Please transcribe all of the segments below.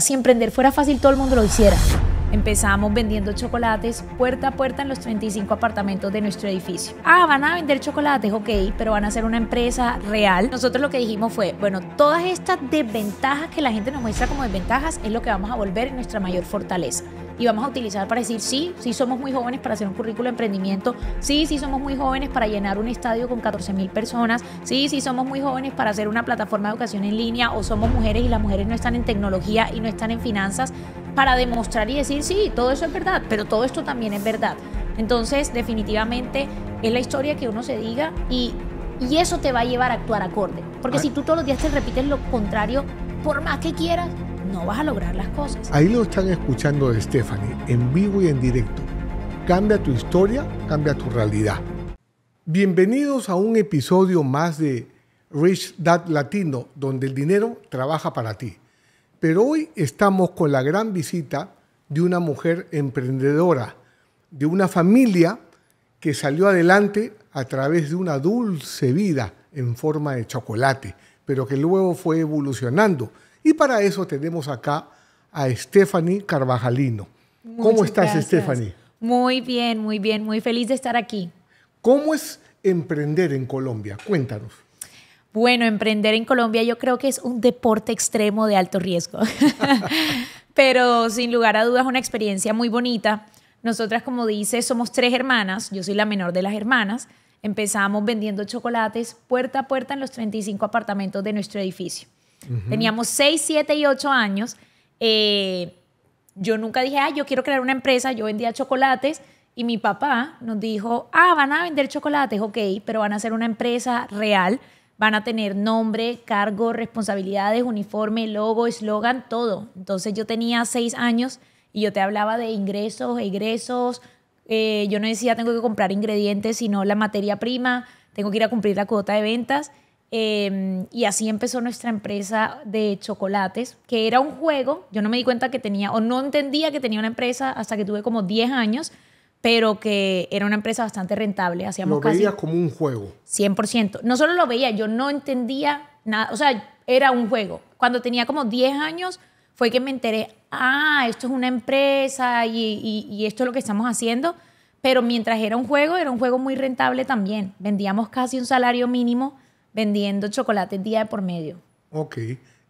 si emprender fuera fácil, todo el mundo lo hiciera. Empezamos vendiendo chocolates puerta a puerta en los 35 apartamentos de nuestro edificio. Ah, van a vender chocolates, ok, pero van a ser una empresa real. Nosotros lo que dijimos fue, bueno, todas estas desventajas que la gente nos muestra como desventajas es lo que vamos a volver nuestra mayor fortaleza y vamos a utilizar para decir, sí, sí somos muy jóvenes para hacer un currículo de emprendimiento, sí, sí somos muy jóvenes para llenar un estadio con 14 mil personas, sí, sí somos muy jóvenes para hacer una plataforma de educación en línea o somos mujeres y las mujeres no están en tecnología y no están en finanzas para demostrar y decir, sí, todo eso es verdad, pero todo esto también es verdad. Entonces, definitivamente es la historia que uno se diga y, eso te va a llevar a actuar acorde. Porque ah. si tú todos los días te repites lo contrario, por más que quieras, no vas a lograr las cosas. Ahí lo están escuchando de Stephanie, en vivo y en directo. Cambia tu historia, cambia tu realidad. Bienvenidos a un episodio más de Rich Dad Latino, donde el dinero trabaja para ti. Pero hoy estamos con la gran visita de una mujer emprendedora, de una familia que salió adelante a través de una dulce vida en forma de chocolate, pero que luego fue evolucionando. Y para eso tenemos acá a Stephanie Carvajalino. ¿Cómo estás, Stephanie? Muy bien, muy bien, muy feliz de estar aquí. ¿Cómo es emprender en Colombia? Cuéntanos. Bueno, emprender en Colombia yo creo que es un deporte extremo de alto riesgo, pero sin lugar a dudas una experiencia muy bonita. Nosotras, como dice, somos tres hermanas, yo soy la menor de las hermanas, empezamos vendiendo chocolates puerta a puerta en los 35 apartamentos de nuestro edificio. Teníamos 6, 7 y 8 años. Eh, yo nunca dije, ah, yo quiero crear una empresa, yo vendía chocolates. Y mi papá nos dijo, ah, van a vender chocolates, ok, pero van a hacer una empresa real van a tener nombre, cargo, responsabilidades, uniforme, logo, eslogan, todo. Entonces yo tenía seis años y yo te hablaba de ingresos, egresos. ingresos. Eh, yo no decía tengo que comprar ingredientes, sino la materia prima, tengo que ir a cumplir la cuota de ventas. Em, y así empezó nuestra empresa de chocolates, que era un juego. Yo no me di cuenta que tenía, o no entendía que tenía una empresa hasta que tuve como 10 años pero que era una empresa bastante rentable. Hacíamos lo veías como un juego. 100%. No solo lo veía, yo no entendía nada. O sea, era un juego. Cuando tenía como 10 años fue que me enteré, ah, esto es una empresa y, esto es lo que estamos haciendo. Pero mientras era un juego, era un juego muy rentable también. Vendíamos casi un salario mínimo vendiendo chocolate día de por medio. Ok.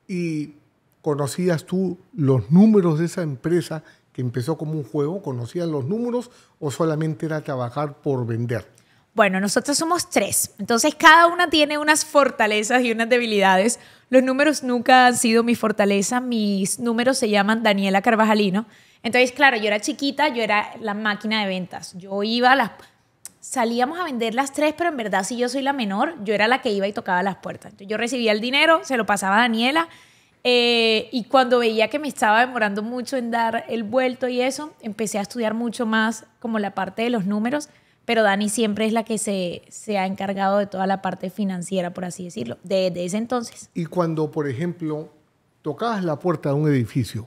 ¿Y conocías tú los números de esa empresa empezó como un juego, conocían los números o solamente era trabajar por vender? Bueno, nosotros somos tres, entonces cada una tiene unas fortalezas y unas debilidades. Los números nunca han sido mi fortaleza, mis números se llaman Daniela Carvajalino. Entonces, claro, yo era chiquita, yo era la máquina de ventas. Yo iba a las salíamos a vender las tres, pero en verdad si yo soy la menor, yo era la que iba y tocaba las puertas. Yo recibía el dinero, se lo pasaba a Daniela, eh, y cuando veía que me estaba demorando mucho en dar el vuelto y eso, empecé a estudiar mucho más como la parte de los números, pero Dani siempre es la que se, se ha encargado de toda la parte financiera, por así decirlo, desde ese entonces. Y cuando, por ejemplo, tocabas la puerta de un edificio,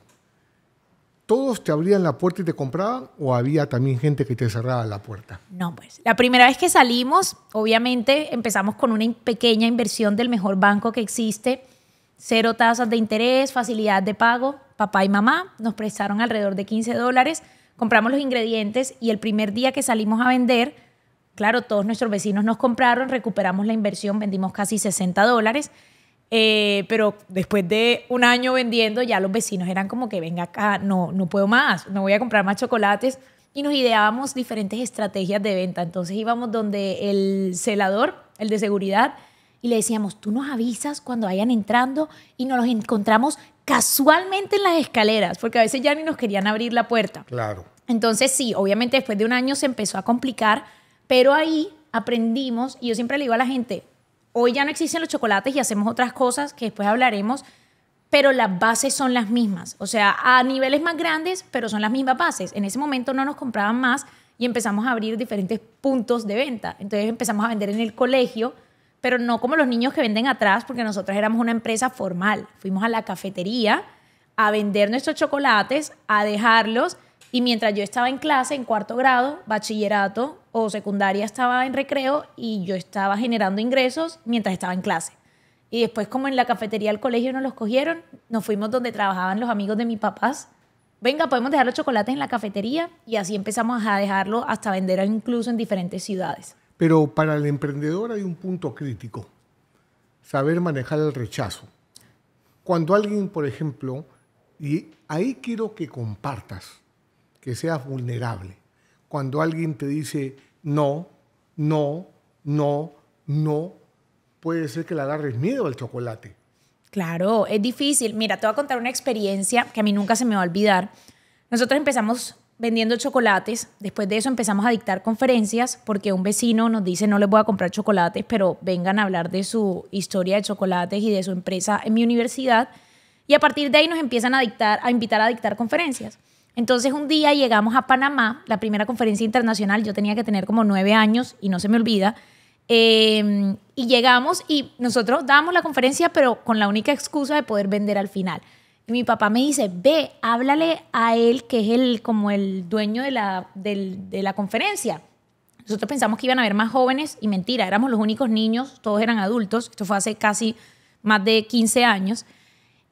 ¿todos te abrían la puerta y te compraban o había también gente que te cerraba la puerta? No, pues la primera vez que salimos, obviamente empezamos con una pequeña inversión del mejor banco que existe cero tasas de interés, facilidad de pago. Papá y mamá nos prestaron alrededor de 15 dólares, compramos los ingredientes y el primer día que salimos a vender, claro, todos nuestros vecinos nos compraron, recuperamos la inversión, vendimos casi 60 dólares. Eh, pero después de un año vendiendo, ya los vecinos eran como que venga acá, no, no puedo más, no voy a comprar más chocolates. Y nos ideábamos diferentes estrategias de venta. Entonces íbamos donde el celador, el de seguridad, y le decíamos, tú nos avisas cuando vayan entrando y nos los encontramos casualmente en las escaleras, porque a veces ya ni nos querían abrir la puerta. Claro. Entonces sí, obviamente después de un año se empezó a complicar, pero ahí aprendimos y yo siempre le digo a la gente, hoy ya no existen los chocolates y hacemos otras cosas que después hablaremos, pero las bases son las mismas, o sea, a niveles más grandes, pero son las mismas bases. En ese momento no nos compraban más y empezamos a abrir diferentes puntos de venta. Entonces empezamos a vender en el colegio, pero no como los niños que venden atrás, porque nosotros éramos una empresa formal. Fuimos a la cafetería a vender nuestros chocolates, a dejarlos, y mientras yo estaba en clase, en cuarto grado, bachillerato o secundaria, estaba en recreo y yo estaba generando ingresos mientras estaba en clase. Y después, como en la cafetería del colegio no los cogieron, nos fuimos donde trabajaban los amigos de mis papás. Venga, podemos dejar los chocolates en la cafetería y así empezamos a dejarlo hasta venderlos incluso en diferentes ciudades. Pero para el emprendedor hay un punto crítico, saber manejar el rechazo. Cuando alguien, por ejemplo, y ahí quiero que compartas, que seas vulnerable, cuando alguien te dice no, no, no, no, puede ser que le agarres miedo al chocolate. Claro, es difícil. Mira, te voy a contar una experiencia que a mí nunca se me va a olvidar. Nosotros empezamos vendiendo chocolates. Después de eso empezamos a dictar conferencias porque un vecino nos dice no les voy a comprar chocolates, pero vengan a hablar de su historia de chocolates y de su empresa en mi universidad. Y a partir de ahí nos empiezan a dictar, a invitar a dictar conferencias. Entonces un día llegamos a Panamá, la primera conferencia internacional, yo tenía que tener como nueve años y no se me olvida. Em, y llegamos y nosotros damos la conferencia, pero con la única excusa de poder vender al final. Y mi papá me dice, ve, háblale a él, que es el, como el dueño de la, de la conferencia. Nosotros pensamos que iban a haber más jóvenes y mentira, éramos los únicos niños, todos eran adultos. Esto fue hace casi más de 15 años.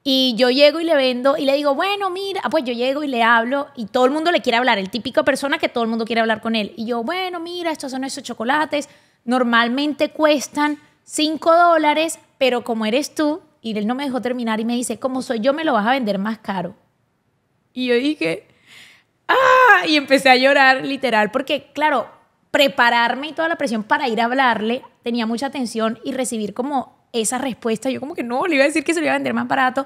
Y yo llego y le vendo y le digo, bueno, mira, ah, pues yo llego y le hablo y todo el mundo le quiere hablar, el típico persona que todo el mundo quiere hablar con él. Y yo, bueno, mira, estos son esos chocolates, normalmente cuestan 5 dólares, pero como eres tú, y él no me dejó terminar y me dice, ¿Cómo soy yo, me lo vas a vender más caro. Y yo dije, ¡ah! Y empecé a llorar literal, porque claro, prepararme y toda la presión para ir a hablarle, tenía mucha tensión y recibir como esa respuesta, yo como que no, le iba a decir que se lo iba a vender más barato.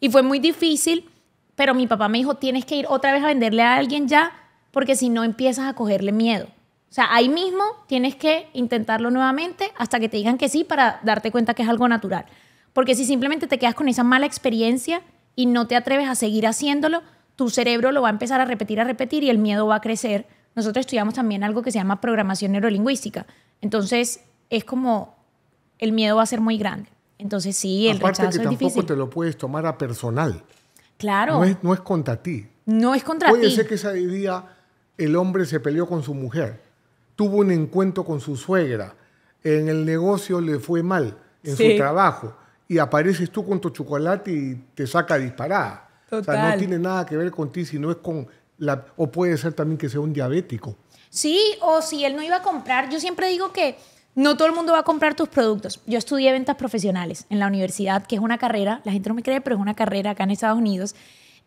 Y fue muy difícil, pero mi papá me dijo, tienes que ir otra vez a venderle a alguien ya, porque si no empiezas a cogerle miedo. O sea, ahí mismo tienes que intentarlo nuevamente hasta que te digan que sí para darte cuenta que es algo natural. Porque si simplemente te quedas con esa mala experiencia y no te atreves a seguir haciéndolo, tu cerebro lo va a empezar a repetir, a repetir y el miedo va a crecer. Nosotros estudiamos también algo que se llama programación neurolingüística. Entonces, es como el miedo va a ser muy grande. Entonces, sí, el Aparte que tampoco te lo puedes tomar a personal. Claro. No es, contra ti. No es contra ti. Puede ser que ese día el hombre se peleó con su mujer, tuvo un encuentro con su suegra, en el negocio le fue mal, en su trabajo y apareces tú con tu chocolate y te saca disparada. O sea, no tiene nada que ver con ti, no es con la... O puede ser también que sea un diabético. Sí, o si él no iba a comprar, yo siempre digo que no todo el mundo va a comprar tus productos. Yo estudié ventas profesionales en la universidad, que es una carrera, la gente no me cree, pero es una carrera acá en Estados Unidos.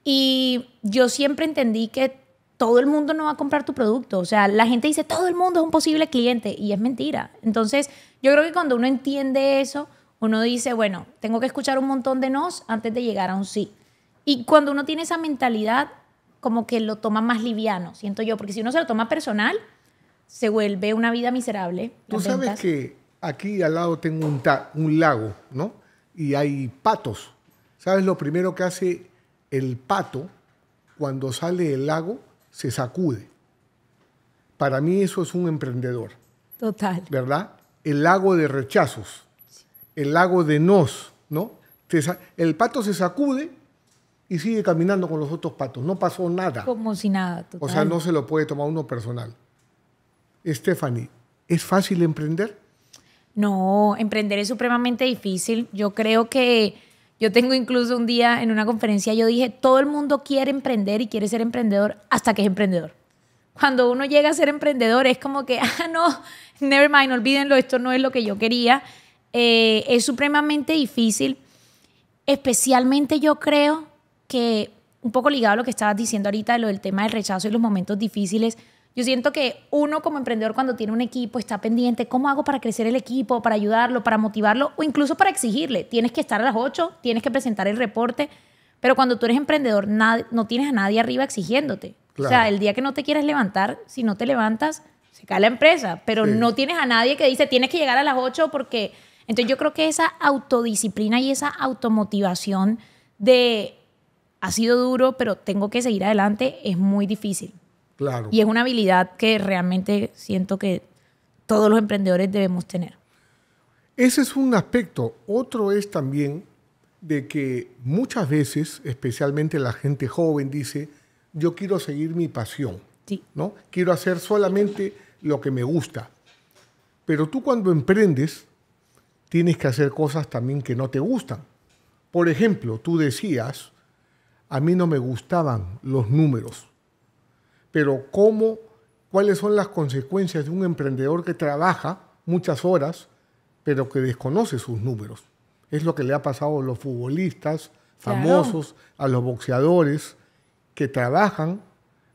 Y yo siempre entendí que todo el mundo no va a comprar tu producto. O sea, la gente dice, todo el mundo es un posible cliente y es mentira. Entonces, yo creo que cuando uno entiende eso, uno dice, bueno, tengo que escuchar un montón de nos antes de llegar a un sí. Y cuando uno tiene esa mentalidad, como que lo toma más liviano, siento yo, porque si uno se lo toma personal, se vuelve una vida miserable. Tú sabes que aquí al lado tengo un, un lago, ¿no? Y hay patos. ¿Sabes lo primero que hace el pato cuando sale del lago? Se sacude. Para mí eso es un emprendedor. Total. ¿Verdad? El lago de rechazos el lago de Nos, ¿no? El pato se sacude y sigue caminando con los otros patos. No pasó nada. Como si nada. Total. O sea, no se lo puede tomar uno personal. Stephanie, ¿es fácil emprender? No, emprender es supremamente difícil. Yo creo que yo tengo incluso un día en una conferencia, yo dije, todo el mundo quiere emprender y quiere ser emprendedor hasta que es emprendedor. Cuando uno llega a ser emprendedor es como que, ah, no, never mind, olvídenlo, esto no es lo que yo quería. Eh, es supremamente difícil. Especialmente yo creo que, un poco ligado a lo que estabas diciendo ahorita lo del tema del rechazo y los momentos difíciles, yo siento que uno como emprendedor cuando tiene un equipo está pendiente, ¿cómo hago para crecer el equipo, para ayudarlo, para motivarlo o incluso para exigirle? Tienes que estar a las 8, tienes que presentar el reporte, pero cuando tú eres emprendedor no tienes a nadie arriba exigiéndote. O sea, el día que no te quieres levantar, si no te levantas, se cae la empresa, pero no tienes a nadie que dice, tienes que llegar a las 8 porque entonces yo creo que esa autodisciplina y esa automotivación de ha sido duro, pero tengo que seguir adelante, es muy difícil. Claro. Y es una habilidad que realmente siento que todos los emprendedores debemos tener. Ese es un aspecto. Otro es también de que muchas veces, especialmente la gente joven, dice, yo quiero seguir mi pasión. Sí. ¿no? Quiero hacer solamente lo que me gusta. Pero tú cuando emprendes, tienes que hacer cosas también que no te gustan. Por ejemplo, tú decías, a mí no me gustaban los números, pero ¿cómo, cuáles son las consecuencias de un emprendedor que trabaja muchas horas, pero que desconoce sus números? Es lo que le ha pasado a los futbolistas famosos, a los boxeadores que trabajan,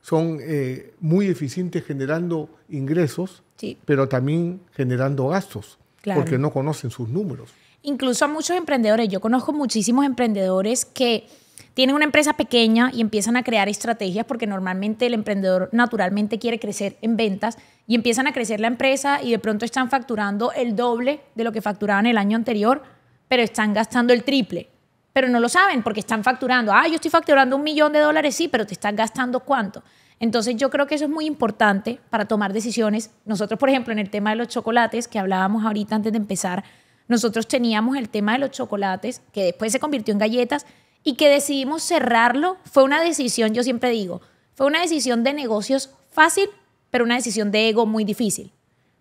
son eh, muy eficientes generando ingresos, pero también generando gastos porque no conocen sus números. Incluso a muchos emprendedores, yo conozco muchísimos emprendedores que tienen una empresa pequeña y empiezan a crear estrategias porque normalmente el emprendedor naturalmente quiere crecer en ventas y empiezan a crecer la empresa y de pronto están facturando el doble de lo que facturaban el año anterior, pero están gastando el triple. Pero no lo saben porque están facturando. Ah, yo estoy facturando un millón de dólares, sí, pero te están gastando cuánto. Entonces yo creo que eso es muy importante para tomar decisiones. Nosotros, por ejemplo, en el tema de los chocolates, que hablábamos ahorita antes de empezar, nosotros teníamos el tema de los chocolates, que después se convirtió en galletas, y que decidimos cerrarlo. Fue una decisión, yo siempre digo, fue una decisión de negocios fácil, pero una decisión de ego muy difícil.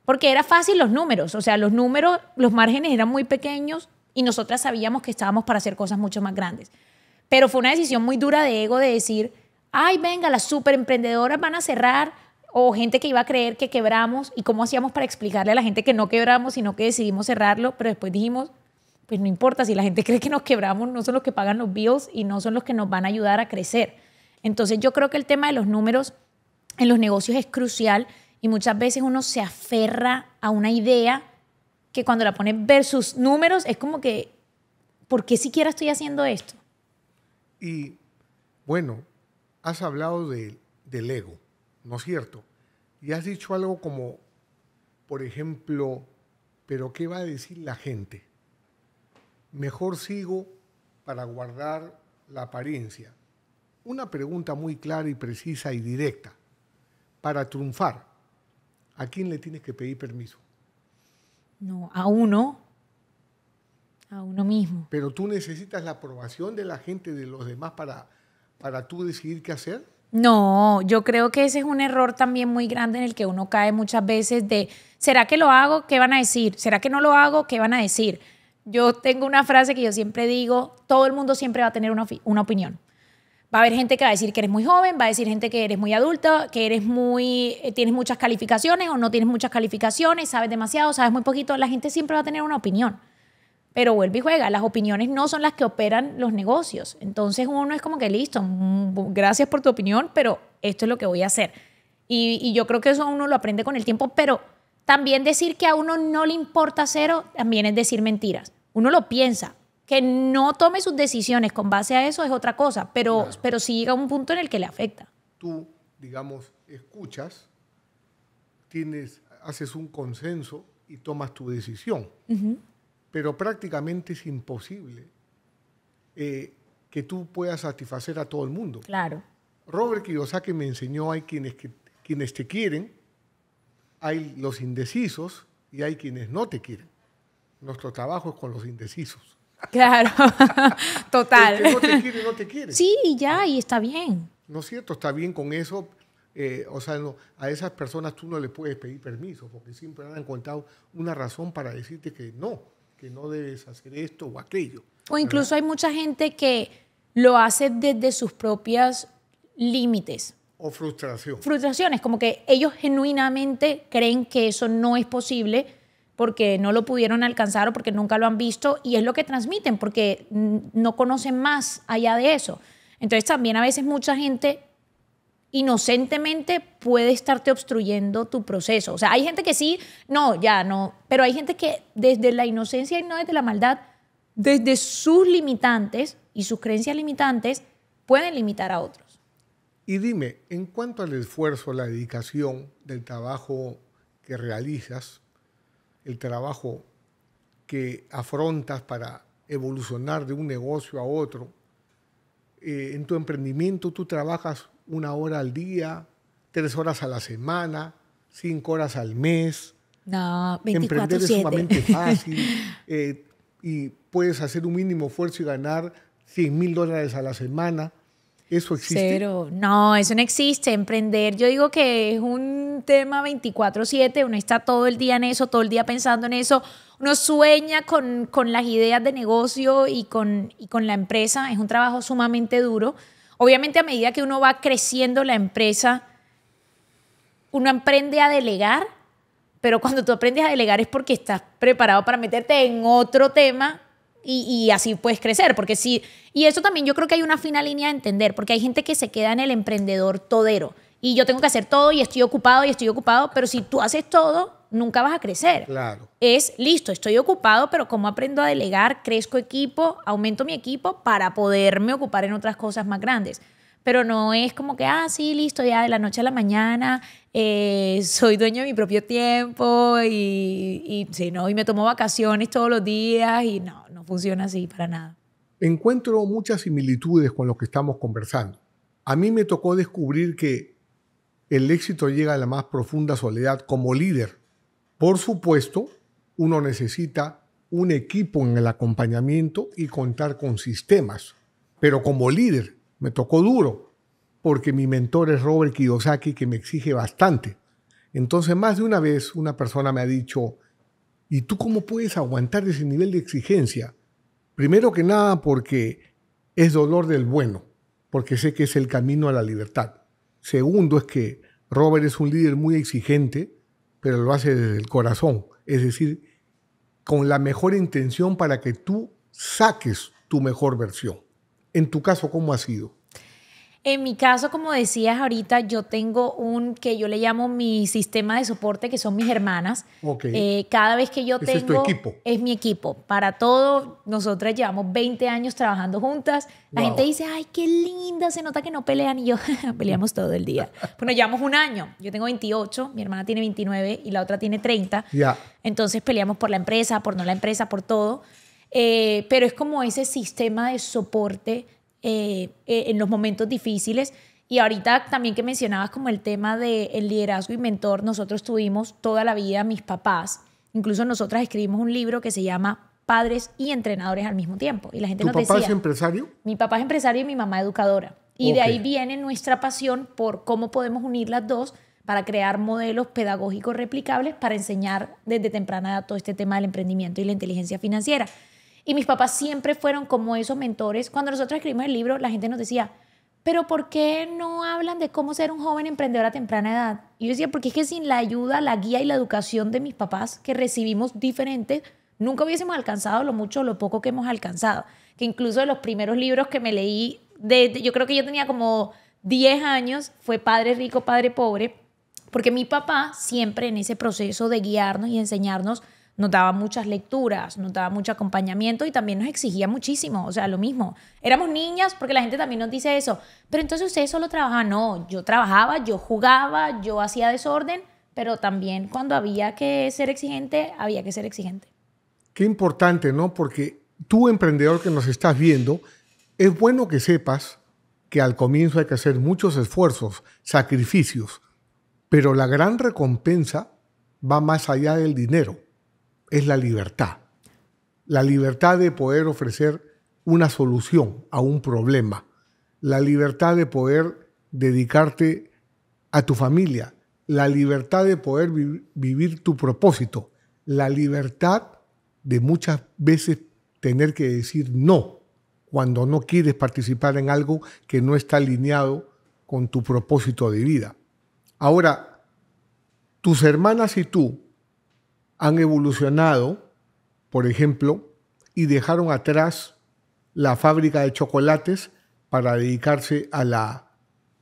Porque era fácil los números, o sea, los números, los márgenes eran muy pequeños y nosotras sabíamos que estábamos para hacer cosas mucho más grandes. Pero fue una decisión muy dura de ego de decir, ay, venga, las superemprendedoras van a cerrar, o gente que iba a creer que quebramos, y cómo hacíamos para explicarle a la gente que no quebramos, sino que decidimos cerrarlo, pero después dijimos, pues no importa, si la gente cree que nos quebramos, no son los que pagan los bills y no son los que nos van a ayudar a crecer. Entonces yo creo que el tema de los números en los negocios es crucial y muchas veces uno se aferra a una idea que cuando la pones versus números es como que, ¿por qué siquiera estoy haciendo esto? Y bueno, has hablado del ego, ¿no es cierto? Y has dicho algo como, por ejemplo, pero ¿qué va a decir la gente? Mejor sigo para guardar la apariencia. Una pregunta muy clara y precisa y directa. Para triunfar, ¿a quién le tienes que pedir permiso? No, a uno. A uno mismo. Pero tú necesitas la aprobación de la gente, de los demás, para para tú decidir qué hacer? No, yo creo que ese es un error también muy grande en el que uno cae muchas veces de, ¿será que lo hago? ¿Qué van a decir? ¿Será que no lo hago? ¿Qué van a decir? Yo tengo una frase que yo siempre digo, todo el mundo siempre va a tener una, opinión. Va a haber gente que va a decir que eres muy joven, va a decir gente que eres muy adulta, que eres muy, eh, tienes muchas calificaciones o no tienes muchas calificaciones, sabes demasiado, sabes muy poquito. La gente siempre va a tener una opinión pero vuelve y juega. Las opiniones no son las que operan los negocios. Entonces uno es como que listo, mm, gracias por tu opinión, pero esto es lo que voy a hacer. Y, yo creo que eso uno lo aprende con el tiempo, pero también decir que a uno no le importa cero también es decir mentiras. Uno lo piensa. Que no tome sus decisiones con base a eso es otra cosa, pero, pero sí llega un punto en el que le afecta. Tú, digamos, escuchas, tienes, haces un consenso y tomas tu decisión pero prácticamente es imposible eh, que tú puedas satisfacer a todo el mundo. Claro. Robert Kiyosaki me enseñó, hay quienes, que, quienes te quieren, hay los indecisos y hay quienes no te quieren. Nuestro trabajo es con los indecisos. Claro, total. El que no te quiere, no te quiere. Sí, ya, y está bien. No es cierto, está bien con eso. Eh, o sea, a esas personas tú no le puedes pedir permiso porque siempre han encontrado una razón para decirte que no que no debes hacer esto o aquello. O incluso hay mucha gente que lo hace desde sus propias límites. O frustración. Frustraciones, como que ellos genuinamente creen que eso no es posible porque no lo pudieron alcanzar o porque nunca lo han visto y es lo que transmiten porque no conocen más allá de eso. Entonces también a veces mucha gente inocentemente puede estarte obstruyendo tu proceso. O sea, hay gente que sí, no, ya no, pero hay gente que desde la inocencia y no desde la maldad, desde sus limitantes y sus creencias limitantes, pueden limitar a otros. Y dime, en cuanto al esfuerzo, la dedicación del trabajo que realizas, el trabajo que afrontas para evolucionar de un negocio a otro, eh, en tu emprendimiento tú trabajas una hora al día, tres horas a la semana, cinco horas al mes. No, 24, Emprender es sumamente fácil eh, y puedes hacer un mínimo esfuerzo y ganar 100 mil dólares a la semana. ¿Eso existe? Cero. No, eso no existe. Emprender, yo digo que es un tema 24/7, uno está todo el día en eso, todo el día pensando en eso, uno sueña con, las ideas de negocio y con, y con la empresa, es un trabajo sumamente duro. Obviamente a medida que uno va creciendo la empresa, uno emprende a delegar, pero cuando tú aprendes a delegar es porque estás preparado para meterte en otro tema y, así puedes crecer. Porque sí, y eso también yo creo que hay una fina línea de entender, porque hay gente que se queda en el emprendedor todero y yo tengo que hacer todo y estoy ocupado y estoy ocupado, pero si tú haces todo, nunca vas a crecer. Es listo, estoy ocupado, pero ¿cómo aprendo a delegar? Crezco equipo, aumento mi equipo para poderme ocupar en otras cosas más grandes. Pero no es como que, ah, sí, listo, ya de la noche a la mañana, eh, soy dueño de mi propio tiempo y, no, y me tomo vacaciones todos los días y no, no funciona así para nada. Encuentro muchas similitudes con lo que estamos conversando. A mí me tocó descubrir que el éxito llega a la más profunda soledad como líder. Por supuesto, uno necesita un equipo en el acompañamiento y contar con sistemas. Pero como líder, me tocó duro, porque mi mentor es Robert Kiyosaki, que me exige bastante. Entonces, más de una vez una persona me ha dicho, ¿y tú cómo puedes aguantar ese nivel de exigencia? Primero que nada, porque es dolor del bueno, porque sé que es el camino a la libertad. Segundo, es que Robert es un líder muy exigente, pero lo hace desde el corazón, es decir, con la mejor intención para que tú saques tu mejor versión. En tu caso, ¿cómo ha sido? En mi caso, como decías ahorita, yo tengo un que yo le llamo mi sistema de soporte, que son mis hermanas. Eh, cada vez que yo tengo... Es tu equipo. Es mi equipo. Para todo, nosotras llevamos 20 años trabajando juntas. La gente dice, ay, qué linda, se nota que no pelean. Y yo, peleamos todo el día. bueno, llevamos un año. Yo tengo 28, mi hermana tiene 29 y la otra tiene 30. Ya. Entonces peleamos por la empresa, por no la empresa, por todo. Eh, pero es como ese sistema de soporte eh, eh, en los momentos difíciles. Y ahorita también que mencionabas como el tema del liderazgo y mentor, nosotros tuvimos toda la vida mis papás, incluso nosotras escribimos un libro que se llama Padres y Entrenadores al mismo tiempo. Y la gente ¿Tu papá es empresario? Mi papá es empresario y mi mamá educadora. Y de ahí viene nuestra pasión por cómo podemos unir las dos para crear modelos pedagógicos replicables para enseñar desde temprana edad todo este tema del emprendimiento y la inteligencia financiera. Y mis papás siempre fueron como esos mentores. Cuando nosotros escribimos el libro, la gente nos decía, pero ¿por qué no hablan de cómo ser un joven emprendedor a temprana edad? Y yo decía, porque es que sin la ayuda, la guía y la educación de mis papás, que recibimos diferentes, nunca hubiésemos alcanzado lo mucho o lo poco que hemos alcanzado. Que incluso de los primeros libros que me leí, de, yo creo que yo tenía como 10 años, fue Padre Rico, Padre Pobre, porque mi papá siempre en ese proceso de guiarnos y enseñarnos nos daba muchas lecturas, notaba mucho acompañamiento y también nos exigía muchísimo, o sea, lo mismo. Éramos niñas, porque la gente también nos dice eso, pero entonces ustedes solo trabajaban, no, yo trabajaba, yo jugaba, yo hacía desorden, pero también cuando había que ser exigente, había que ser exigente. Qué importante, ¿no? Porque tú, emprendedor que nos estás viendo, es bueno que sepas que al comienzo hay que hacer muchos esfuerzos, sacrificios, pero la gran recompensa va más allá del dinero es la libertad. La libertad de poder ofrecer una solución a un problema. La libertad de poder dedicarte a tu familia. La libertad de poder vivir tu propósito. La libertad de muchas veces tener que decir no cuando no quieres participar en algo que no está alineado con tu propósito de vida. Ahora, tus hermanas y tú han evolucionado, por ejemplo, y dejaron atrás la fábrica de chocolates para dedicarse a la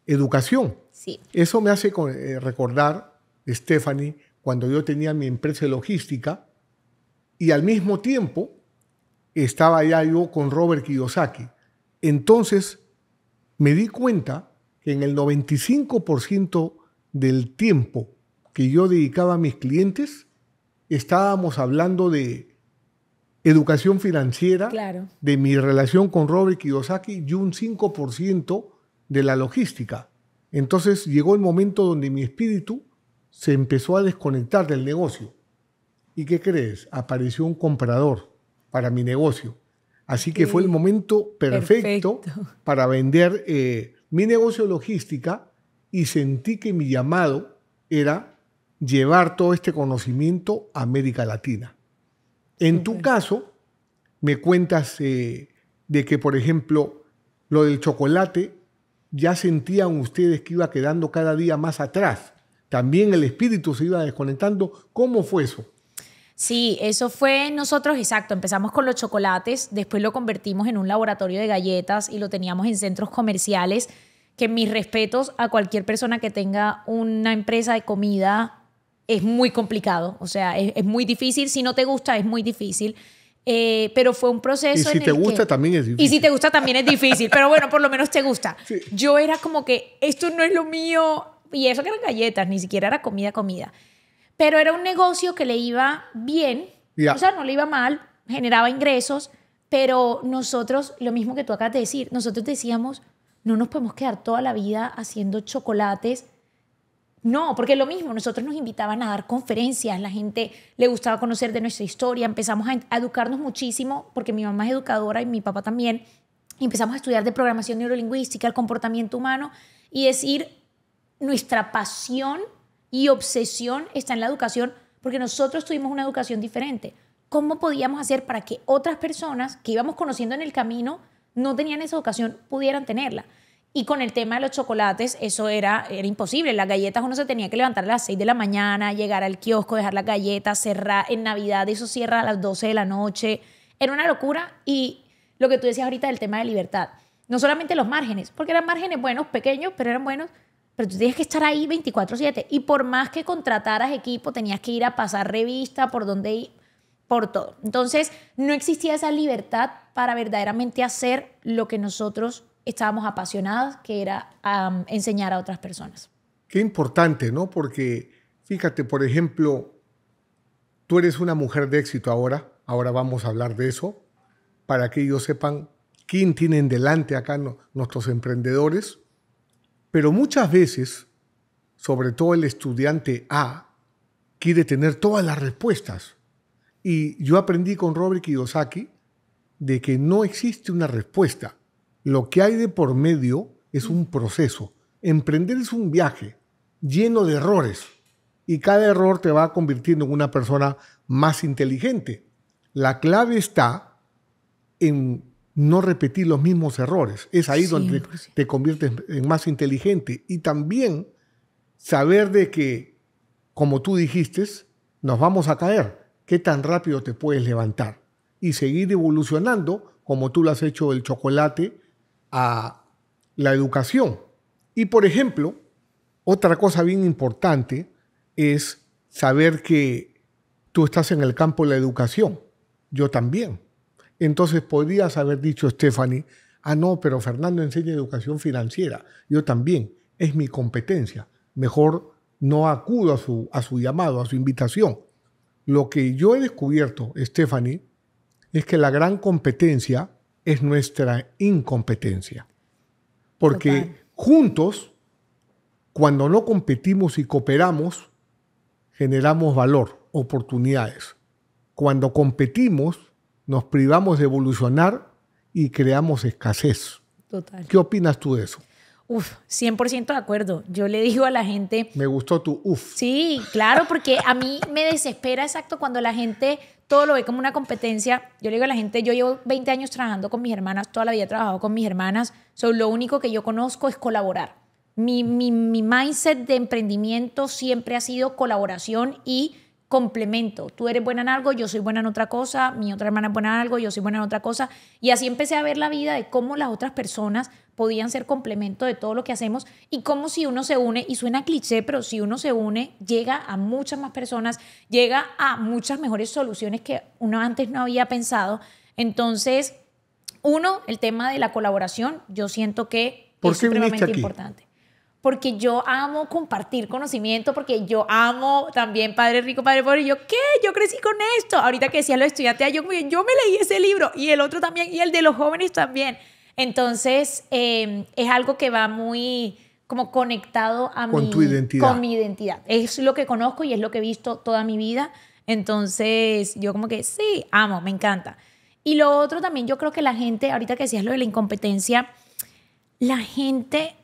educación. Sí. Eso me hace eh, recordar, Stephanie, cuando yo tenía mi empresa de logística y al mismo tiempo estaba ya yo con Robert Kiyosaki. Entonces me di cuenta que en el 95% del tiempo que yo dedicaba a mis clientes, estábamos hablando de educación financiera, de mi relación con Robert Kiyosaki y un 5% de la logística. Entonces llegó el momento donde mi espíritu se empezó a desconectar del negocio. ¿Y qué crees? Apareció un comprador para mi negocio. Así que fue el momento perfecto, para vender eh, mi negocio logística y sentí que mi llamado era llevar todo este conocimiento a América Latina. En tu caso, me cuentas eh, de que, por ejemplo, lo del chocolate ya sentían ustedes que iba quedando cada día más atrás. También el espíritu se iba desconectando. ¿Cómo fue eso? Sí, eso fue nosotros, exacto, empezamos con los chocolates, después lo convertimos en un laboratorio de galletas y lo teníamos en centros comerciales, que mis respetos a cualquier persona que tenga una empresa de comida es muy complicado, o sea, es, es muy difícil, si no te gusta es muy difícil. Eh, pero fue un proceso. Y si te gusta también es difícil. Y si te gusta también es difícil, pero bueno, por lo menos te gusta. Yo era como que esto no es lo mío, y eso que eran galletas, ni siquiera era comida, comida. Pero era un negocio que le iba bien, o sea, no le iba mal, generaba ingresos, pero nosotros, lo mismo que tú acabas de decir, nosotros decíamos, no nos podemos quedar toda la vida haciendo chocolates no, porque lo mismo, nosotros nos invitaban a dar conferencias, la gente le gustaba conocer de nuestra historia, empezamos a educarnos muchísimo, porque mi mamá es educadora y mi papá también, empezamos a estudiar de programación neurolingüística, el comportamiento humano, y decir, nuestra pasión y obsesión está en la educación, porque nosotros tuvimos una educación diferente. ¿Cómo podíamos hacer para que otras personas que íbamos conociendo en el camino no tenían esa educación pudieran tenerla? Y con el tema de los chocolates, eso era, era imposible. Las galletas uno se tenía que levantar a las 6 de la mañana, llegar al kiosco, dejar las galletas, cerrar en Navidad, eso cierra a las 12 de la noche. Era una locura. Y lo que tú decías ahorita del tema de libertad, no solamente los márgenes, porque eran márgenes buenos, pequeños, pero eran buenos, pero tú tienes que estar ahí 24/7. Y por más que contrataras equipo, tenías que ir a pasar revista, por donde ir, por todo. Entonces, no existía esa libertad para verdaderamente hacer lo que nosotros estábamos apasionadas, que era enseñar a otras personas. Qué importante, ¿no? Porque fíjate, por ejemplo, tú eres una mujer de éxito ahora, ahora vamos a hablar de eso, para que ellos sepan quién tienen delante acá nuestros emprendedores, pero muchas veces, sobre todo el estudiante A, quiere tener todas las respuestas. Y yo aprendí con Robert Kiyosaki de que no existe una respuesta lo que hay de por medio es un proceso. Emprender es un viaje lleno de errores y cada error te va convirtiendo en una persona más inteligente. La clave está en no repetir los mismos errores. Es ahí donde te conviertes en más inteligente. Y también saber de que, como tú dijiste, nos vamos a caer. ¿Qué tan rápido te puedes levantar? Y seguir evolucionando, como tú lo has hecho el chocolate, la educación. Y por ejemplo, otra cosa bien importante es saber que tú estás en el campo de la educación. Yo también. Entonces podrías haber dicho, Stephanie, ah, no, pero Fernando enseña educación financiera. Yo también. Es mi competencia. Mejor no acudo a su, a su llamado, a su invitación. Lo que yo he descubierto, Stephanie, es que la gran competencia es nuestra incompetencia. Porque juntos, cuando no competimos y cooperamos, generamos valor, oportunidades. Cuando competimos, nos privamos de evolucionar y creamos escasez. Total. ¿Qué opinas tú de eso? Uf, 100% de acuerdo. Yo le digo a la gente... Me gustó tu uf. Sí, claro, porque a mí me desespera exacto cuando la gente todo lo ve como una competencia. Yo le digo a la gente, yo llevo 20 años trabajando con mis hermanas, toda la vida he trabajado con mis hermanas, lo único que yo conozco es colaborar. Mi, mi, mi mindset de emprendimiento siempre ha sido colaboración y complemento. Tú eres buena en algo, yo soy buena en otra cosa, mi otra hermana es buena en algo, yo soy buena en otra cosa. Y así empecé a ver la vida de cómo las otras personas podían ser complemento de todo lo que hacemos y cómo si uno se une, y suena cliché, pero si uno se une, llega a muchas más personas, llega a muchas mejores soluciones que uno antes no había pensado. Entonces, uno, el tema de la colaboración, yo siento que es supremamente importante porque yo amo compartir conocimiento, porque yo amo también Padre Rico, Padre Pobre. Y yo, ¿qué? Yo crecí con esto. Ahorita que decía lo estudiante yo, yo me leí ese libro y el otro también, y el de los jóvenes también. Entonces, em, es algo que va muy como conectado a con mi, tu identidad. Con mi identidad. Es lo que conozco y es lo que he visto toda mi vida. Entonces, yo como que sí, amo, me encanta. Y lo otro también, yo creo que la gente, ahorita que decías lo de la incompetencia, la gente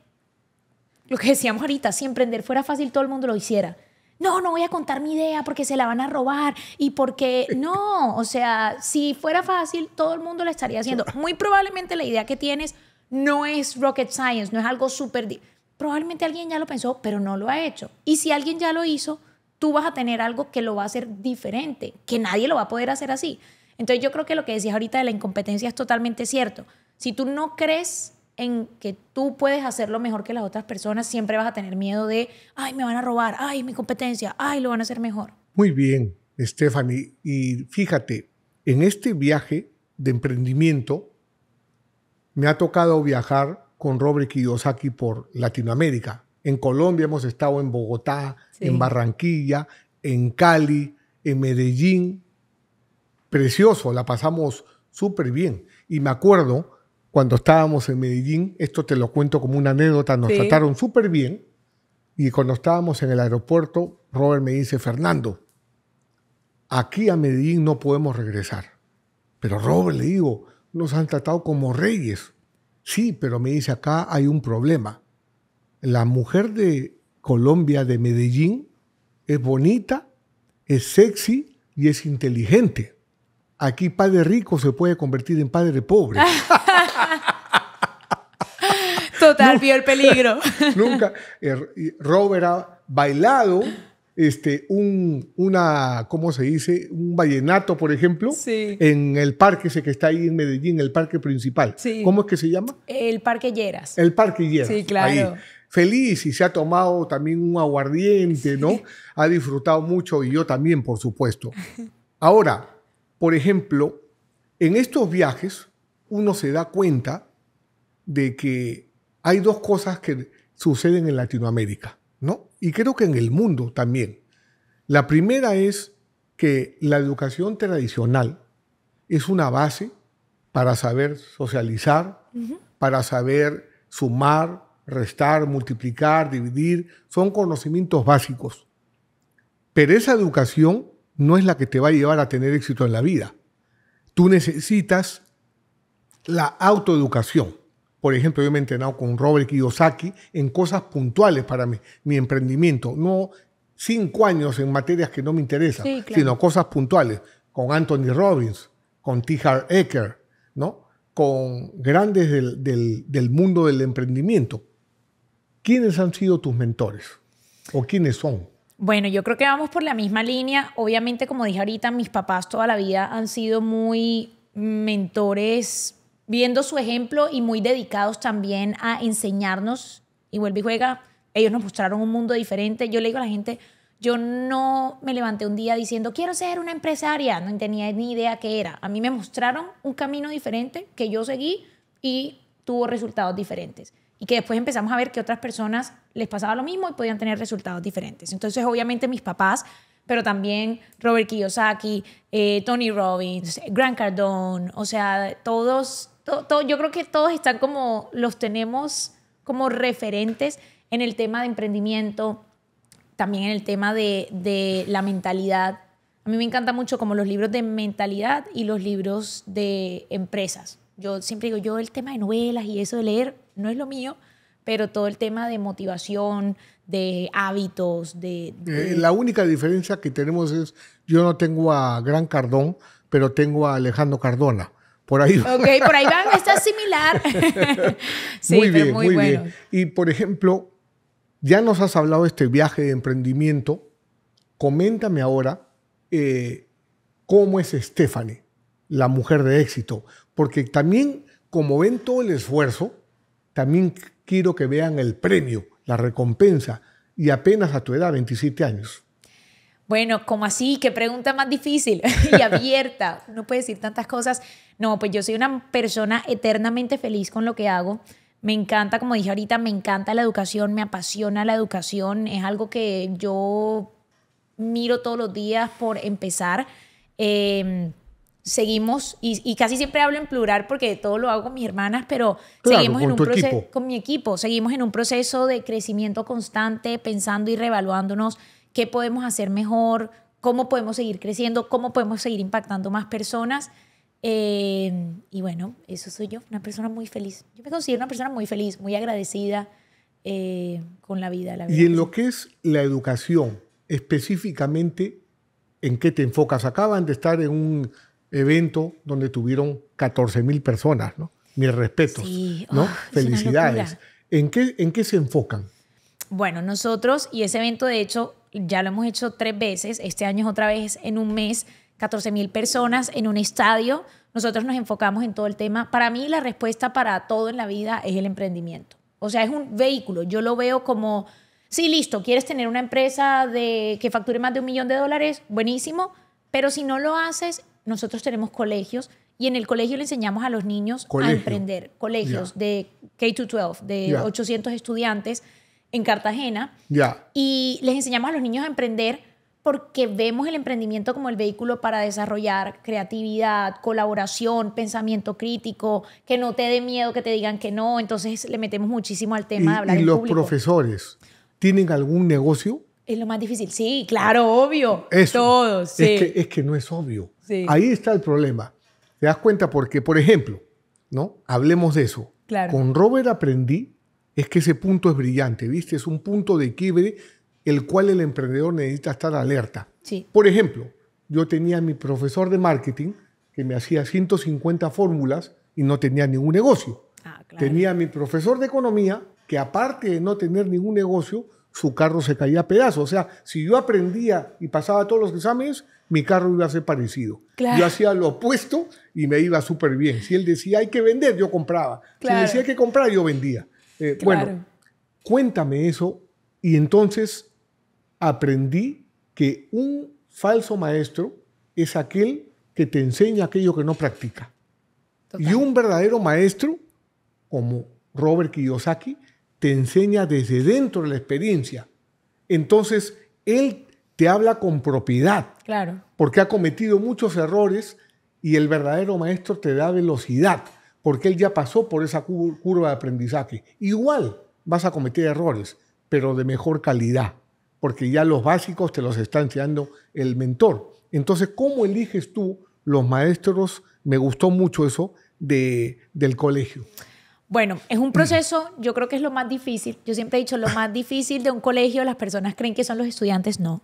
lo que decíamos ahorita, si emprender fuera fácil, todo el mundo lo hiciera. No, no voy a contar mi idea porque se la van a robar y porque no, o sea, si fuera fácil, todo el mundo la estaría haciendo. Muy probablemente la idea que tienes no es rocket science, no es algo súper... Probablemente alguien ya lo pensó, pero no lo ha hecho. Y si alguien ya lo hizo, tú vas a tener algo que lo va a hacer diferente, que nadie lo va a poder hacer así. Entonces yo creo que lo que decías ahorita de la incompetencia es totalmente cierto. Si tú no crees en que tú puedes hacerlo mejor que las otras personas, siempre vas a tener miedo de, ay, me van a robar, ay, mi competencia, ay, lo van a hacer mejor. Muy bien, Stephanie. Y fíjate, en este viaje de emprendimiento, me ha tocado viajar con Robert Kiyosaki por Latinoamérica. En Colombia hemos estado en Bogotá, en Barranquilla, en Cali, en Medellín. Precioso, la pasamos súper bien. Y me acuerdo cuando estábamos en Medellín, esto te lo cuento como una anécdota, nos trataron súper bien. Y cuando estábamos en el aeropuerto, Robert me dice, Fernando, aquí a Medellín no podemos regresar. Pero Robert, le digo, nos han tratado como reyes. Sí, pero me dice, acá hay un problema. La mujer de Colombia, de Medellín, es bonita, es sexy y es inteligente aquí padre rico se puede convertir en padre pobre. Total, el peligro. Nunca. Eh, Robert ha bailado este, un, una, ¿cómo se dice? Un vallenato, por ejemplo, en el parque ese que está ahí en Medellín, el parque principal. Sí. ¿Cómo es que se llama? El Parque Lleras. El Parque Lleras. Sí, claro. Feliz y se ha tomado también un aguardiente, ¿no? Ha disfrutado mucho y yo también, por supuesto. Ahora, por ejemplo, en estos viajes uno se da cuenta de que hay dos cosas que suceden en Latinoamérica, ¿no? Y creo que en el mundo también. La primera es que la educación tradicional es una base para saber socializar, para saber sumar, restar, multiplicar, dividir, son conocimientos básicos. Pero esa educación no es la que te va a llevar a tener éxito en la vida. Tú necesitas la autoeducación. Por ejemplo, yo me he entrenado con Robert Kiyosaki en cosas puntuales para mi, mi emprendimiento, no cinco años en materias que no me interesan, sino cosas puntuales, con Anthony Robbins, con T. Hart Ecker, ¿no? con grandes del, del mundo del emprendimiento. ¿Quiénes han sido tus mentores? ¿O quiénes son? Bueno, yo creo que vamos por la misma línea. Obviamente, como dije ahorita, mis papás toda la vida han sido muy mentores, viendo su ejemplo y muy dedicados también a enseñarnos. Y vuelve y juega, ellos nos mostraron un mundo diferente. Yo le digo a la gente, yo no me levanté un día diciendo, quiero ser una empresaria, no tenía ni idea qué era. A mí me mostraron un camino diferente que yo seguí y tuvo resultados diferentes y que después empezamos a ver que otras personas les pasaba lo mismo y podían tener resultados diferentes. Entonces, obviamente, mis papás, pero también Robert Kiyosaki, eh, Tony Robbins, Grant Cardone, o sea, todos, yo creo que todos están como, los tenemos como referentes en el tema de emprendimiento, también en el tema de, de la mentalidad. A mí me encanta mucho como los libros de mentalidad y los libros de empresas yo siempre digo, yo el tema de novelas y eso de leer no es lo mío, pero todo el tema de motivación, de hábitos, de... Eh, la única diferencia que tenemos es, yo no tengo a Gran Cardón, pero tengo a Alejandro Cardona. Por ahí por ahí van, está similar. muy bien, muy, bien. Y por ejemplo, ya nos has hablado de este viaje de emprendimiento. Coméntame ahora eh, cómo es Stephanie la mujer de éxito, porque también, como ven todo el esfuerzo, también quiero que vean el premio, la recompensa, y apenas a tu edad, 27 años. Bueno, como así? Qué pregunta más difícil y abierta. no puede decir tantas cosas. No, pues yo soy una persona eternamente feliz con lo que hago. Me encanta, como dije ahorita, me encanta la educación, me apasiona la educación. Es algo que yo miro todos los días por empezar. Eh, seguimos, y, casi siempre hablo en plural porque todo lo hago con mis hermanas, pero seguimos en un proceso, con mi equipo, seguimos en un proceso de crecimiento constante, pensando y revaluándonos qué podemos hacer mejor, cómo podemos seguir creciendo, cómo podemos seguir impactando más personas. Eh, y bueno, eso soy yo, una persona muy feliz. Yo me considero una persona muy feliz, muy agradecida eh, con la vida. Y en lo que es la educación, específicamente, ¿en qué te enfocas? Acaban de estar en un evento donde tuvieron 14 mil personas, ¿no? Mis respetos, ¿no? Felicidades. ¿En qué, ¿En qué se enfocan? Bueno, nosotros, y ese evento de hecho ya lo hemos hecho tres veces, este año es otra vez en un mes, 14 mil personas en un estadio, nosotros nos enfocamos en todo el tema. Para mí la respuesta para todo en la vida es el emprendimiento. O sea, es un vehículo, yo lo veo como, sí, listo, quieres tener una empresa de, que facture más de un millón de dólares, buenísimo, pero si no lo haces, nosotros tenemos colegios y en el colegio le enseñamos a los niños a emprender. Colegios de K-12, de 800 estudiantes en Cartagena. Ya. Y les enseñamos a los niños a emprender porque vemos el emprendimiento como el vehículo para desarrollar creatividad, colaboración, pensamiento crítico, que no te dé miedo que te digan que no. Entonces le metemos muchísimo al tema de hablar. ¿Y los profesores tienen algún negocio? Es lo más difícil, sí, claro, obvio. Eso. Todos, sí. es que no es obvio. Ahí está el problema. ¿Te das cuenta? Porque, por ejemplo, ¿no? Hablemos de eso. Con Robert aprendí, es que ese punto es brillante, ¿viste? Es un punto de quiebre el cual el emprendedor necesita estar alerta. Sí. Por ejemplo, yo tenía mi profesor de marketing que me hacía 150 fórmulas y no tenía ningún negocio. Ah, tenía mi profesor de economía que aparte de no tener ningún negocio, su carro se caía a pedazos. O sea, si yo aprendía y pasaba todos los exámenes, mi carro iba a ser parecido. Yo hacía lo opuesto y me iba súper bien. Si él decía hay que vender, yo compraba. Si decía hay que comprar, yo vendía. Eh, bueno, cuéntame eso. Y entonces aprendí que un falso maestro es aquel que te enseña aquello que no practica. Y un verdadero maestro, como Robert Kiyosaki, te enseña desde dentro de la experiencia. Entonces, él te habla con propiedad. Claro. Porque ha cometido muchos errores y el verdadero maestro te da velocidad, porque él ya pasó por esa curva de aprendizaje. Igual vas a cometer errores, pero de mejor calidad, porque ya los básicos te los está enseñando el mentor. Entonces, ¿cómo eliges tú los maestros? Me gustó mucho eso de, del colegio. Bueno, es un mm. proceso, yo creo que es lo más difícil. Yo siempre he dicho, lo más difícil de un colegio, las personas creen que son los estudiantes, no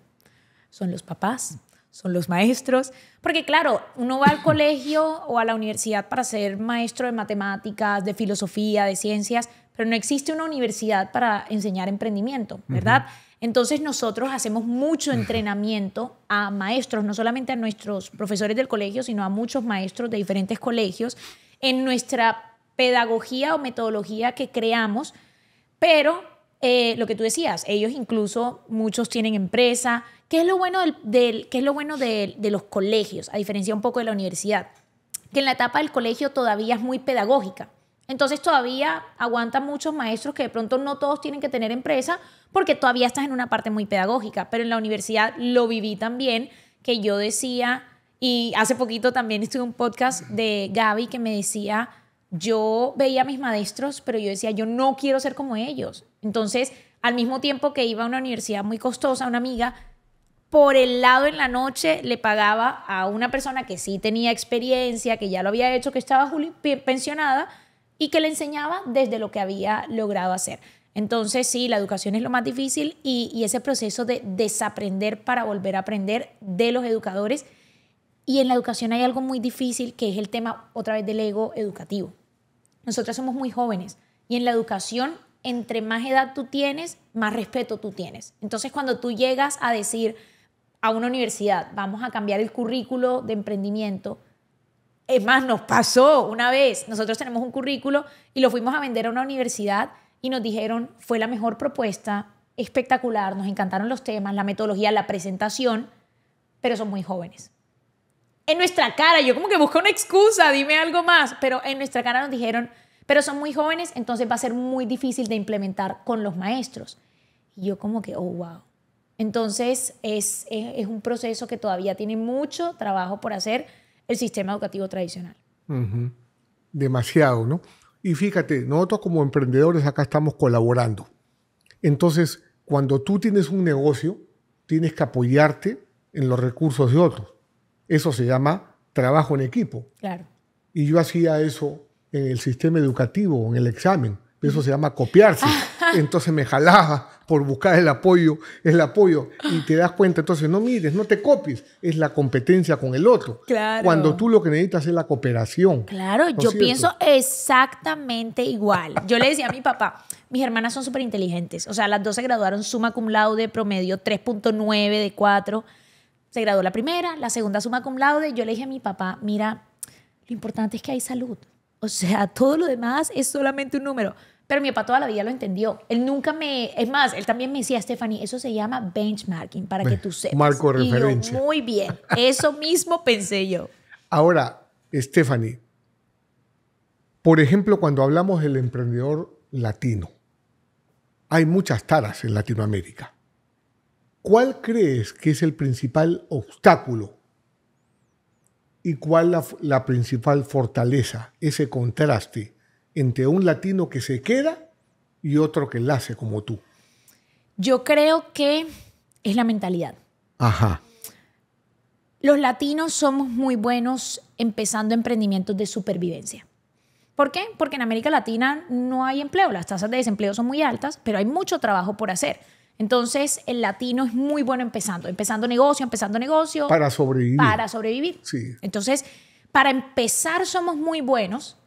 son los papás, son los maestros, porque claro, uno va al colegio o a la universidad para ser maestro de matemáticas, de filosofía, de ciencias, pero no existe una universidad para enseñar emprendimiento, ¿verdad? Entonces nosotros hacemos mucho entrenamiento a maestros, no solamente a nuestros profesores del colegio, sino a muchos maestros de diferentes colegios en nuestra pedagogía o metodología que creamos, pero eh, lo que tú decías, ellos incluso, muchos tienen empresa. ¿Qué es lo bueno, del, qué es lo bueno de, los colegios, a diferencia un poco de la universidad? Que en la etapa del colegio todavía es muy pedagógica. Entonces todavía aguantan muchos maestros que de pronto no todos tienen que tener empresa porque todavía estás en una parte muy pedagógica, pero en la universidad lo viví también, que yo decía, y hace poquito también estuve en un podcast de Gaby que me decía, yo veía a mis maestros, pero yo decía, yo no quiero ser como ellos. Entonces, al mismo tiempo que iba a una universidad muy costosa, una amiga, por el lado en la noche le pagaba a una persona que sí tenía experiencia, que ya lo había hecho, que estaba pensionada y que le enseñaba desde lo que había logrado hacer. Entonces, sí, la educación es lo más difícil y, y ese proceso de desaprender para volver a aprender de los educadores. Y en la educación hay algo muy difícil que es el tema otra vez del ego educativo. Nosotras somos muy jóvenes y en la educación, entre más edad tú tienes, más respeto tú tienes. Entonces, cuando tú llegas a decir a una universidad, vamos a cambiar el currículo de emprendimiento, es más, nos pasó una vez, nosotros tenemos un currículo y lo fuimos a vender a una universidad y nos dijeron, fue la mejor propuesta, espectacular, nos encantaron los temas, la metodología, la presentación, pero son muy jóvenes. En nuestra cara, yo como que busco una excusa, dime algo más, pero en nuestra cara nos dijeron, pero son muy jóvenes, entonces va a ser muy difícil de implementar con los maestros. Y yo como que, oh, wow. Entonces es, un proceso que todavía tiene mucho trabajo por hacer el sistema educativo tradicional. Demasiado, ¿no? Y fíjate, nosotros como emprendedores acá estamos colaborando. Entonces, cuando tú tienes un negocio, tienes que apoyarte en los recursos de otros. Eso se llama trabajo en equipo. Claro. Y yo hacía eso en el sistema educativo, en el examen. Eso se llama copiarse. Entonces me jalaba por buscar el apoyo, el apoyo. Y te das cuenta, entonces no mires, no te copies. Es la competencia con el otro. Claro. Cuando tú lo que necesitas es la cooperación. Claro, yo pienso exactamente igual. Yo le decía a mi papá, mis hermanas son súper inteligentes. O sea, las dos se graduaron suma cum laude, promedio 3.9 de 4. Se graduó la primera, la segunda suma cum laude. Yo le dije a mi papá, mira, lo importante es que hay salud. O sea, todo lo demás es solamente un número. Pero mi papá toda la vida lo entendió. Él nunca me... Es más, él también me decía, Stephanie, eso se llama benchmarking, para que tú sepas. Marco referencia. yo, muy bien. Eso mismo pensé yo. Ahora, Stephanie, por ejemplo, cuando hablamos del emprendedor latino, hay muchas taras en Latinoamérica. ¿Cuál crees que es el principal obstáculo y cuál la, la principal fortaleza, ese contraste entre un latino que se queda y otro que la hace como tú. Yo creo que es la mentalidad. Ajá. Los latinos somos muy buenos empezando emprendimientos de supervivencia. ¿Por qué? Porque en América Latina no hay empleo, las tasas de desempleo son muy altas, pero hay mucho trabajo por hacer. Entonces, el latino es muy bueno empezando, empezando negocio, empezando negocio. Para sobrevivir. Para sobrevivir. Sí. Entonces, para empezar somos muy buenos,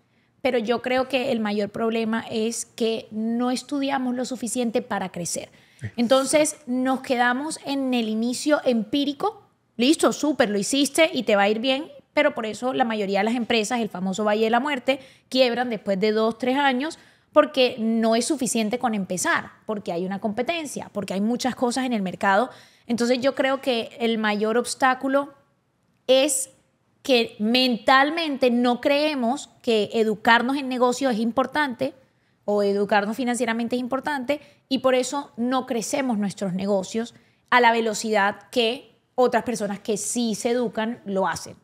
pero yo creo que el mayor problema es que no estudiamos lo suficiente para crecer. Entonces, nos quedamos en el inicio empírico. Listo, súper, lo hiciste y te va a ir bien, pero por eso la mayoría de las empresas, el famoso Valle de la Muerte, quiebran después de dos, tres años porque no es suficiente con empezar, porque hay una competencia, porque hay muchas cosas en el mercado. Entonces yo creo que el mayor obstáculo es que mentalmente no creemos que educarnos en negocio es importante o educarnos financieramente es importante y por eso no crecemos nuestros negocios a la velocidad que otras personas que sí se educan lo hacen.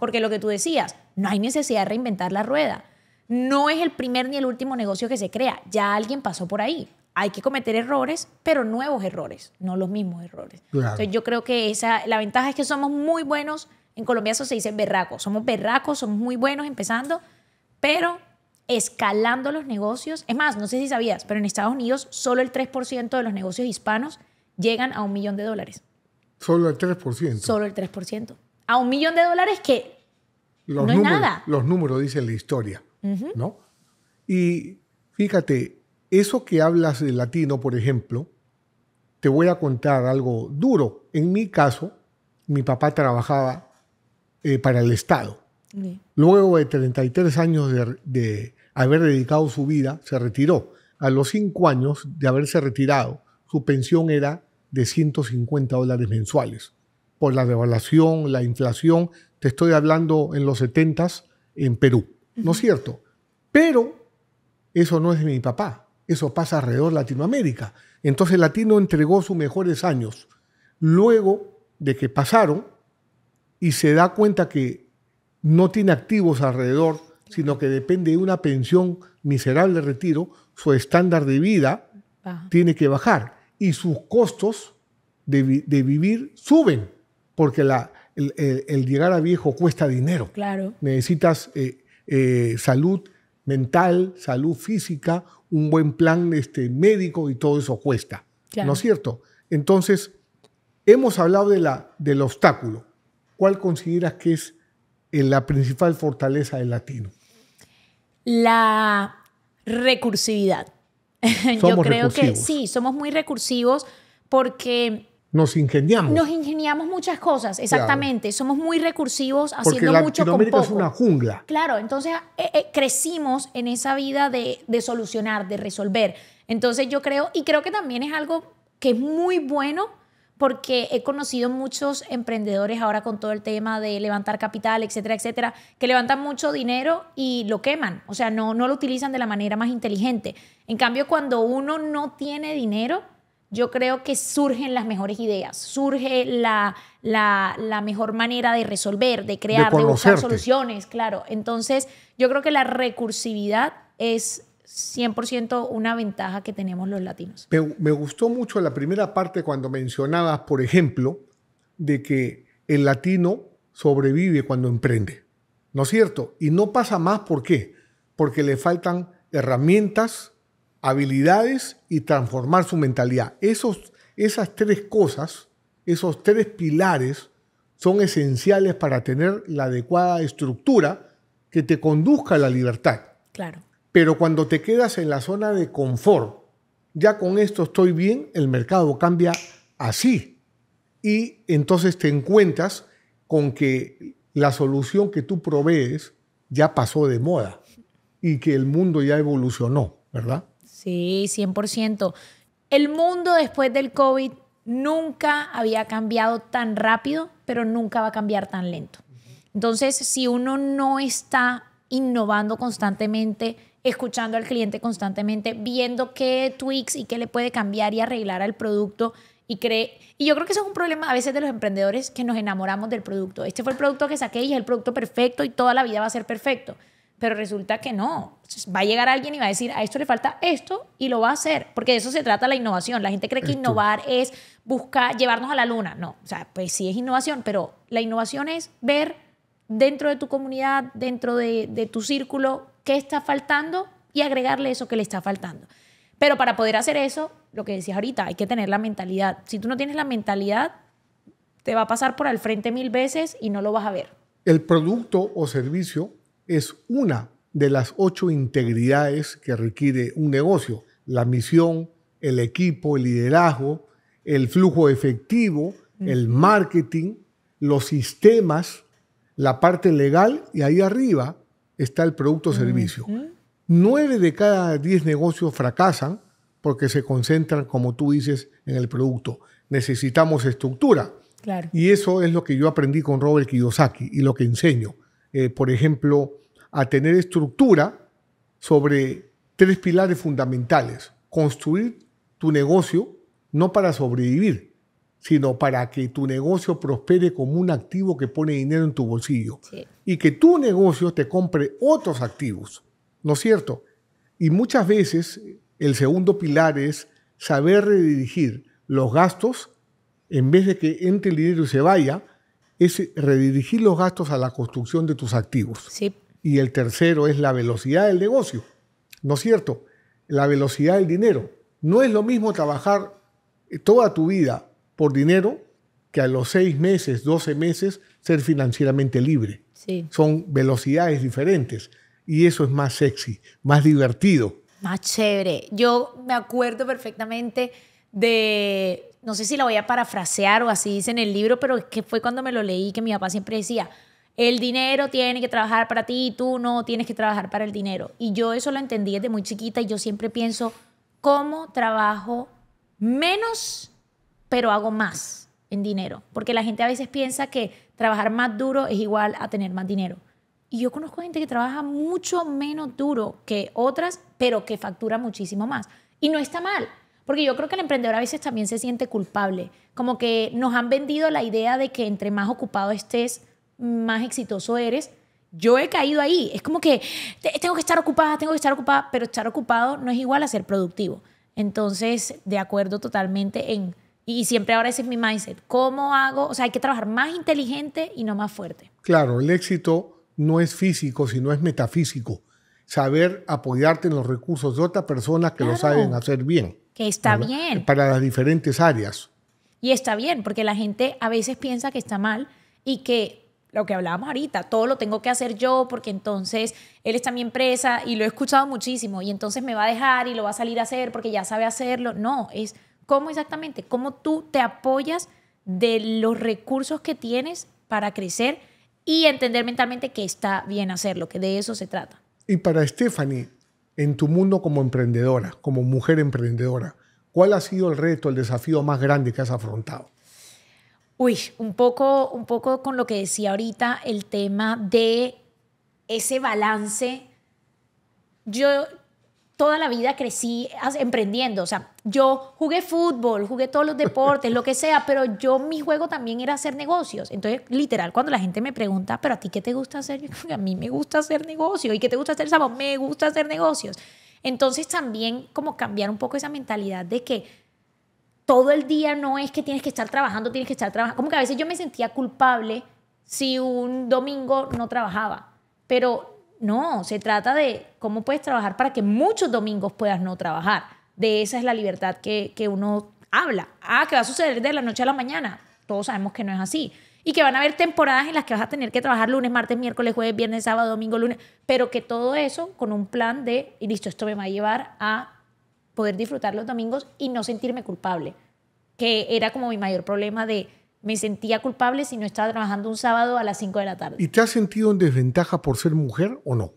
Porque lo que tú decías, no hay necesidad de reinventar la rueda no es el primer ni el último negocio que se crea. Ya alguien pasó por ahí. Hay que cometer errores, pero nuevos errores, no los mismos errores. Entonces yo creo que esa, la ventaja es que somos muy buenos, en Colombia eso se dice berracos, somos berracos, somos muy buenos empezando, pero escalando los negocios, es más, no sé si sabías, pero en Estados Unidos solo el 3% de los negocios hispanos llegan a un millón de dólares. Solo el 3%. Solo el 3%. A un millón de dólares que no es nada. Los números dicen la historia. ¿no? Y fíjate, eso que hablas de latino, por ejemplo, te voy a contar algo duro. En mi caso, mi papá trabajaba eh, para el Estado. Luego de 33 años de, de, haber dedicado su vida, se retiró. A los 5 años de haberse retirado, su pensión era de 150 dólares mensuales. Por la devaluación, la inflación, te estoy hablando en los 70 en Perú. ¿no es cierto? Pero eso no es mi papá, eso pasa alrededor de Latinoamérica. Entonces Latino entregó sus mejores años luego de que pasaron y se da cuenta que no tiene activos alrededor, sino que depende de una pensión miserable de retiro, su estándar de vida tiene que bajar y sus costos de, vivir suben, porque el, llegar a viejo cuesta dinero. Necesitas eh, eh, salud mental, salud física, un buen plan este, médico y todo eso cuesta. ¿No es cierto? Entonces, hemos hablado de la, del obstáculo. ¿Cuál consideras que es eh, la principal fortaleza del latino? La recursividad. Yo creo que sí, somos muy recursivos porque nos ingeniamos. Nos ingeniamos muchas cosas, exactamente. Somos muy recursivos haciendo mucho con poco. una jungla. Claro, entonces eh, eh, crecimos en esa vida de, solucionar, de resolver. Entonces yo creo, y creo que también es algo que es muy bueno porque he conocido muchos emprendedores ahora con todo el tema de levantar capital, etcétera, etcétera, que levantan mucho dinero y lo queman, o sea, no, no lo utilizan de la manera más inteligente. En cambio, cuando uno no tiene dinero, yo creo que surgen las mejores ideas, surge la, mejor manera de resolver, de crear, de, buscar soluciones, claro. Entonces, yo creo que la recursividad es 100% una ventaja que tenemos los latinos. Me, me gustó mucho la primera parte cuando mencionabas, por ejemplo, de que el latino sobrevive cuando emprende. ¿No es cierto? Y no pasa más, ¿por qué? Porque le faltan herramientas, habilidades y transformar su mentalidad. Esos, esas tres cosas, esos tres pilares son esenciales para tener la adecuada estructura que te conduzca a la libertad. Claro. Pero cuando te quedas en la zona de confort, ya con esto estoy bien, el mercado cambia así. Y entonces te encuentras con que la solución que tú provees ya pasó de moda y que el mundo ya evolucionó, ¿verdad? Sí, 100%. El mundo después del COVID nunca había cambiado tan rápido, pero nunca va a cambiar tan lento. Entonces, si uno no está innovando constantemente, escuchando al cliente constantemente, viendo qué tweaks y qué le puede cambiar y arreglar al producto y cree... Y yo creo que eso es un problema a veces de los emprendedores que nos enamoramos del producto. Este fue el producto que saqué y es el producto perfecto y toda la vida va a ser perfecto pero resulta que no. Va a llegar alguien y va a decir, a esto le falta esto y lo va a hacer, porque de eso se trata la innovación. La gente cree que innovar es buscar llevarnos a la luna. No, o sea, pues sí es innovación, pero la innovación es ver dentro de tu comunidad, dentro de, tu círculo, qué está faltando y agregarle eso que le está faltando. Pero para poder hacer eso, lo que decías ahorita, hay que tener la mentalidad. Si tú no tienes la mentalidad, te va a pasar por al frente mil veces y no lo vas a ver. El producto o servicio es una de las ocho integridades que requiere un negocio. La misión, el equipo, el liderazgo, el flujo efectivo, el marketing, los sistemas, la parte legal y ahí arriba está el producto servicio. Nueve de cada diez negocios fracasan porque se concentran, como tú dices, en el producto. Necesitamos estructura. Y eso es lo que yo aprendí con Robert Kiyosaki y lo que enseño. Eh, por ejemplo, a tener estructura sobre tres pilares fundamentales. Construir tu negocio no para sobrevivir, sino para que tu negocio prospere como un activo que pone dinero en tu bolsillo y que tu negocio te compre otros activos, ¿no es cierto? Y muchas veces el segundo pilar es saber redirigir los gastos en vez de que entre el dinero y se vaya, es redirigir los gastos a la construcción de tus activos. Y el tercero es la velocidad del negocio, ¿no es cierto? La velocidad del dinero. No es lo mismo trabajar eh, toda tu vida por dinero que a los seis meses, doce meses, ser financieramente libre. Son velocidades diferentes y eso es más sexy, más divertido. Más chévere. Yo me acuerdo perfectamente de, no sé si la voy a parafrasear o así dice en el libro, pero es que fue cuando me lo leí que mi papá siempre decía, el dinero tiene que trabajar para ti y tú no tienes que trabajar para el dinero. Y yo eso lo entendí desde muy chiquita y yo siempre pienso, ¿cómo trabajo menos, pero hago más en dinero? Porque la gente a veces piensa que trabajar más duro es igual a tener más dinero. Y yo conozco gente que trabaja mucho menos duro que otras, pero que factura muchísimo más. Y no está mal. Porque yo creo que el emprendedor a veces también se siente culpable. Como que nos han vendido la idea de que entre más ocupado estés, más exitoso eres. Yo he caído ahí. Es como que tengo que estar ocupada, tengo que estar ocupada, pero estar ocupado no es igual a ser productivo. Entonces, de acuerdo totalmente en... Y siempre ahora ese es mi mindset. ¿Cómo hago? O sea, hay que trabajar más inteligente y no más fuerte. Claro, el éxito no es físico, sino es metafísico saber apoyarte en los recursos de otra persona que lo saben hacer bien. Que está bien. Para las diferentes áreas. Y está bien, porque la gente a veces piensa que está mal y que lo que hablábamos ahorita, todo lo tengo que hacer yo porque entonces él está en mi empresa y lo he escuchado muchísimo y entonces me va a dejar y lo va a salir a hacer porque ya sabe hacerlo. No, es cómo exactamente, cómo tú te apoyas de los recursos que tienes para crecer y entender mentalmente que está bien hacerlo, que de eso se trata. Y para Stephanie, en tu mundo como emprendedora, como mujer emprendedora, ¿cuál ha sido el reto, el desafío más grande que has afrontado? Uy, un poco, un poco con lo que decía ahorita, el tema de ese balance. Yo, toda la vida crecí emprendiendo. O sea, yo jugué fútbol, jugué todos los deportes, lo que sea, pero yo mi juego también era hacer negocios. Entonces, literal, cuando la gente me pregunta, ¿pero a ti qué te gusta hacer? a mí me gusta hacer negocios. ¿Y qué te gusta hacer, sábado? Me gusta hacer negocios. Entonces, también como cambiar un poco esa mentalidad de que todo el día no es que tienes que estar trabajando, tienes que estar trabajando. Como que a veces yo me sentía culpable si un domingo no trabajaba, pero no, se trata de cómo puedes trabajar para que muchos domingos puedas no trabajar. De esa es la libertad que, uno habla. Ah, que va a suceder de la noche a la mañana. Todos sabemos que no es así. Y que van a haber temporadas en las que vas a tener que trabajar lunes, martes, miércoles, jueves, viernes, sábado, domingo, lunes. Pero que todo eso con un plan de, y listo, esto me va a llevar a poder disfrutar los domingos y no sentirme culpable. Que era como mi mayor problema de me sentía culpable si no estaba trabajando un sábado a las 5 de la tarde. ¿Y te has sentido en desventaja por ser mujer o no?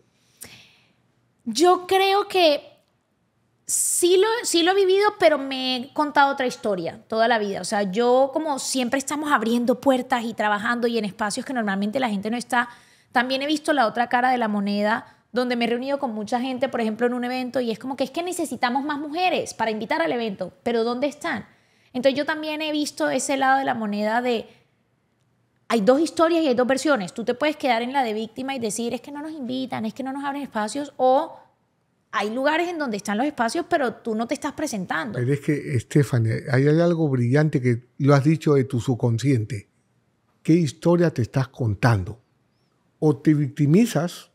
Yo creo que sí lo, lo he vivido, pero me he contado otra historia toda la vida. O sea, yo como siempre estamos abriendo puertas y trabajando y en espacios que normalmente la gente no está, también he visto la otra cara de la moneda donde me he reunido con mucha gente, por ejemplo, en un evento y es como que es que necesitamos más mujeres para invitar al evento, pero ¿dónde están? Entonces yo también he visto ese lado de la moneda de, hay dos historias y hay dos versiones. Tú te puedes quedar en la de víctima y decir, es que no nos invitan, es que no nos abren espacios, o hay lugares en donde están los espacios, pero tú no te estás presentando. es que, Estefania, hay algo brillante que lo has dicho de tu subconsciente. ¿Qué historia te estás contando? O te victimizas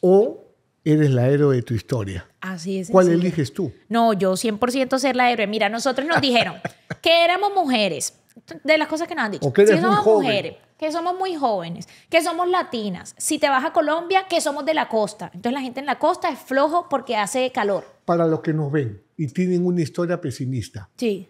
o eres la héroe de tu historia. Así es. ¿Cuál eliges tú? No, yo 100% ser la héroe. Mira, nosotros nos dijeron que éramos mujeres, de las cosas que nos han dicho. O que somos mujeres, que somos muy jóvenes, que somos latinas. Si te vas a Colombia, que somos de la costa. Entonces la gente en la costa es flojo porque hace calor. Para los que nos ven y tienen una historia pesimista. Sí.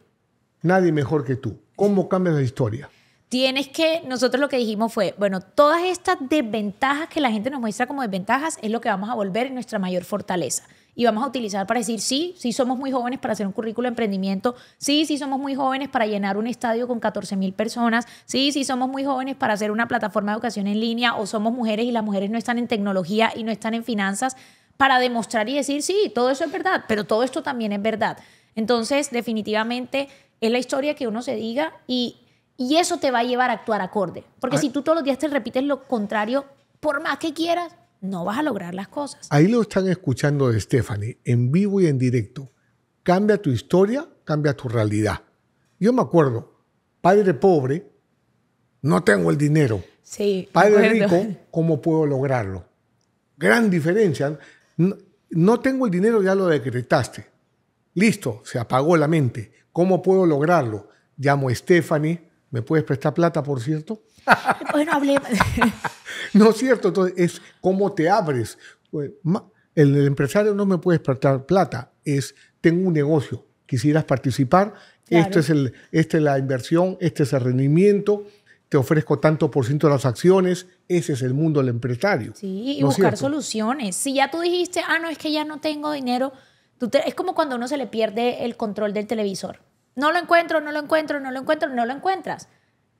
Nadie mejor que tú. ¿Cómo cambias la historia? tienes que, nosotros lo que dijimos fue, bueno, todas estas desventajas que la gente nos muestra como desventajas es lo que vamos a volver en nuestra mayor fortaleza. Y vamos a utilizar para decir, sí, sí somos muy jóvenes para hacer un currículo de emprendimiento, sí, sí somos muy jóvenes para llenar un estadio con 14 mil personas, sí, sí somos muy jóvenes para hacer una plataforma de educación en línea, o somos mujeres y las mujeres no están en tecnología y no están en finanzas, para demostrar y decir, sí, todo eso es verdad, pero todo esto también es verdad. Entonces, definitivamente es la historia que uno se diga y y eso te va a llevar a actuar acorde. Porque ah. si tú todos los días te repites lo contrario, por más que quieras, no vas a lograr las cosas. Ahí lo están escuchando de Stephanie, en vivo y en directo. Cambia tu historia, cambia tu realidad. Yo me acuerdo, padre pobre, no tengo el dinero. Sí, padre rico, ¿cómo puedo lograrlo? Gran diferencia. No, no tengo el dinero, ya lo decretaste. Listo, se apagó la mente. ¿Cómo puedo lograrlo? Llamo a Stephanie, ¿Me puedes prestar plata, por cierto? no es cierto, entonces es cómo te abres. Pues, el, empresario no me puedes prestar plata, es tengo un negocio, quisieras participar, este es el, esta es la inversión, este es el rendimiento, te ofrezco tanto por ciento de las acciones, ese es el mundo del empresario. Sí, y buscar soluciones. Si ya tú dijiste, ah, no, es que ya no tengo dinero, es como cuando uno se le pierde el control del televisor. No lo encuentro, no lo encuentro, no lo encuentro, no lo encuentras.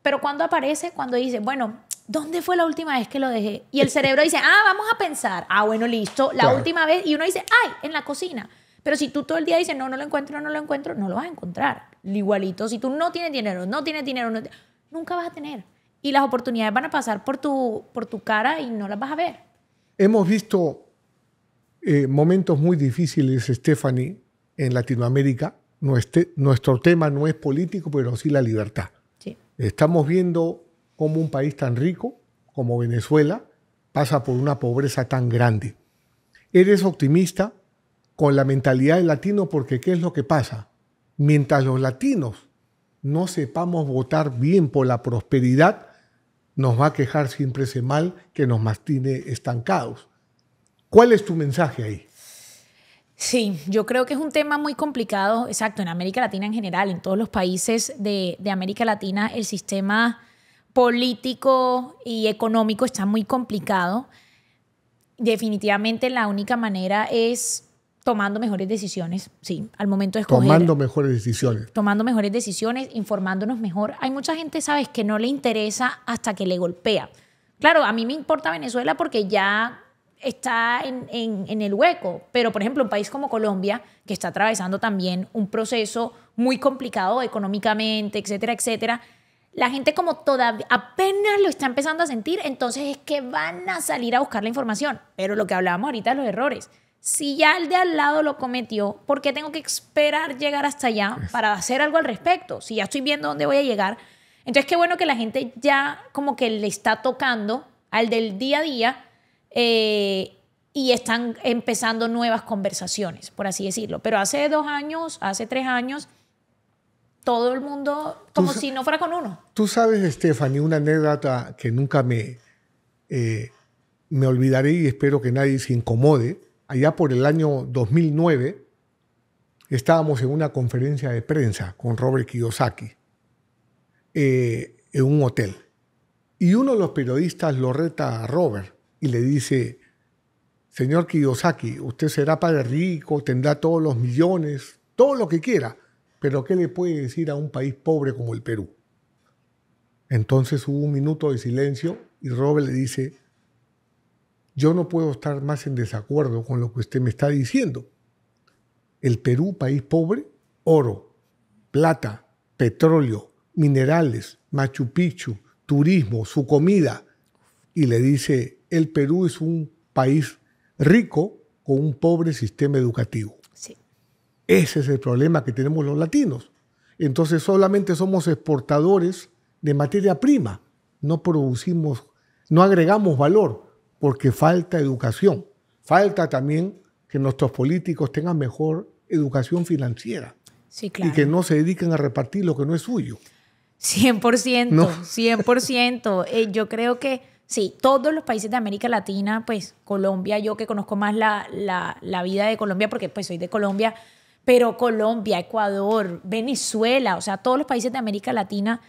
Pero cuando aparece, cuando dice, bueno, ¿dónde fue la última vez que lo dejé? Y el cerebro dice, ah, vamos a pensar. Ah, bueno, listo, la última vez. Y uno dice, ay, en la cocina. Pero si tú todo el día dices, no, no lo encuentro, no lo encuentro, no lo vas a encontrar. Igualito, si tú no tienes dinero, no tienes dinero, nunca vas a tener. Y las oportunidades van a pasar por tu, por tu cara y no las vas a ver. Hemos visto eh, momentos muy difíciles, Stephanie, en Latinoamérica, nuestro tema no es político, pero sí la libertad. Estamos viendo cómo un país tan rico como Venezuela pasa por una pobreza tan grande. Eres optimista con la mentalidad del latino porque ¿qué es lo que pasa? Mientras los latinos no sepamos votar bien por la prosperidad, nos va a quejar siempre ese mal que nos mantiene estancados. ¿Cuál es tu mensaje ahí? Sí, yo creo que es un tema muy complicado, exacto, en América Latina en general, en todos los países de, América Latina el sistema político y económico está muy complicado. Definitivamente la única manera es tomando mejores decisiones, sí, al momento de escoger. Tomando mejores decisiones. Tomando mejores decisiones, informándonos mejor. Hay mucha gente, sabes, que no le interesa hasta que le golpea. Claro, a mí me importa Venezuela porque ya está en, el hueco. Pero, por ejemplo, un país como Colombia, que está atravesando también un proceso muy complicado económicamente, etcétera, etcétera, la gente como todavía apenas lo está empezando a sentir, entonces es que van a salir a buscar la información. Pero lo que hablábamos ahorita de los errores. Si ya el de al lado lo cometió, ¿por qué tengo que esperar llegar hasta allá para hacer algo al respecto? Si ya estoy viendo dónde voy a llegar. Entonces, qué bueno que la gente ya como que le está tocando al del día a día eh, y están empezando nuevas conversaciones, por así decirlo. Pero hace dos años, hace tres años, todo el mundo, como si no fuera con uno. Tú sabes, Stephanie, una anécdota que nunca me, eh, me olvidaré y espero que nadie se incomode. Allá por el año 2009 estábamos en una conferencia de prensa con Robert Kiyosaki eh, en un hotel. Y uno de los periodistas lo reta a Robert y le dice, señor Kiyosaki, usted será padre rico, tendrá todos los millones, todo lo que quiera, pero ¿qué le puede decir a un país pobre como el Perú? Entonces hubo un minuto de silencio y Robert le dice, yo no puedo estar más en desacuerdo con lo que usted me está diciendo. El Perú, país pobre, oro, plata, petróleo, minerales, Machu Picchu, turismo, su comida. Y le dice el Perú es un país rico con un pobre sistema educativo. Ese es el problema que tenemos los latinos. Entonces solamente somos exportadores de materia prima, no producimos, no agregamos valor porque falta educación. Falta también que nuestros políticos tengan mejor educación financiera y que no se dediquen a repartir lo que no es suyo. 100%, 100%. Eh, yo creo que Sí, todos los países de América Latina, pues Colombia, yo que conozco más la, vida de Colombia, porque pues soy de Colombia, pero Colombia, Ecuador, Venezuela, o sea, todos los países de América Latina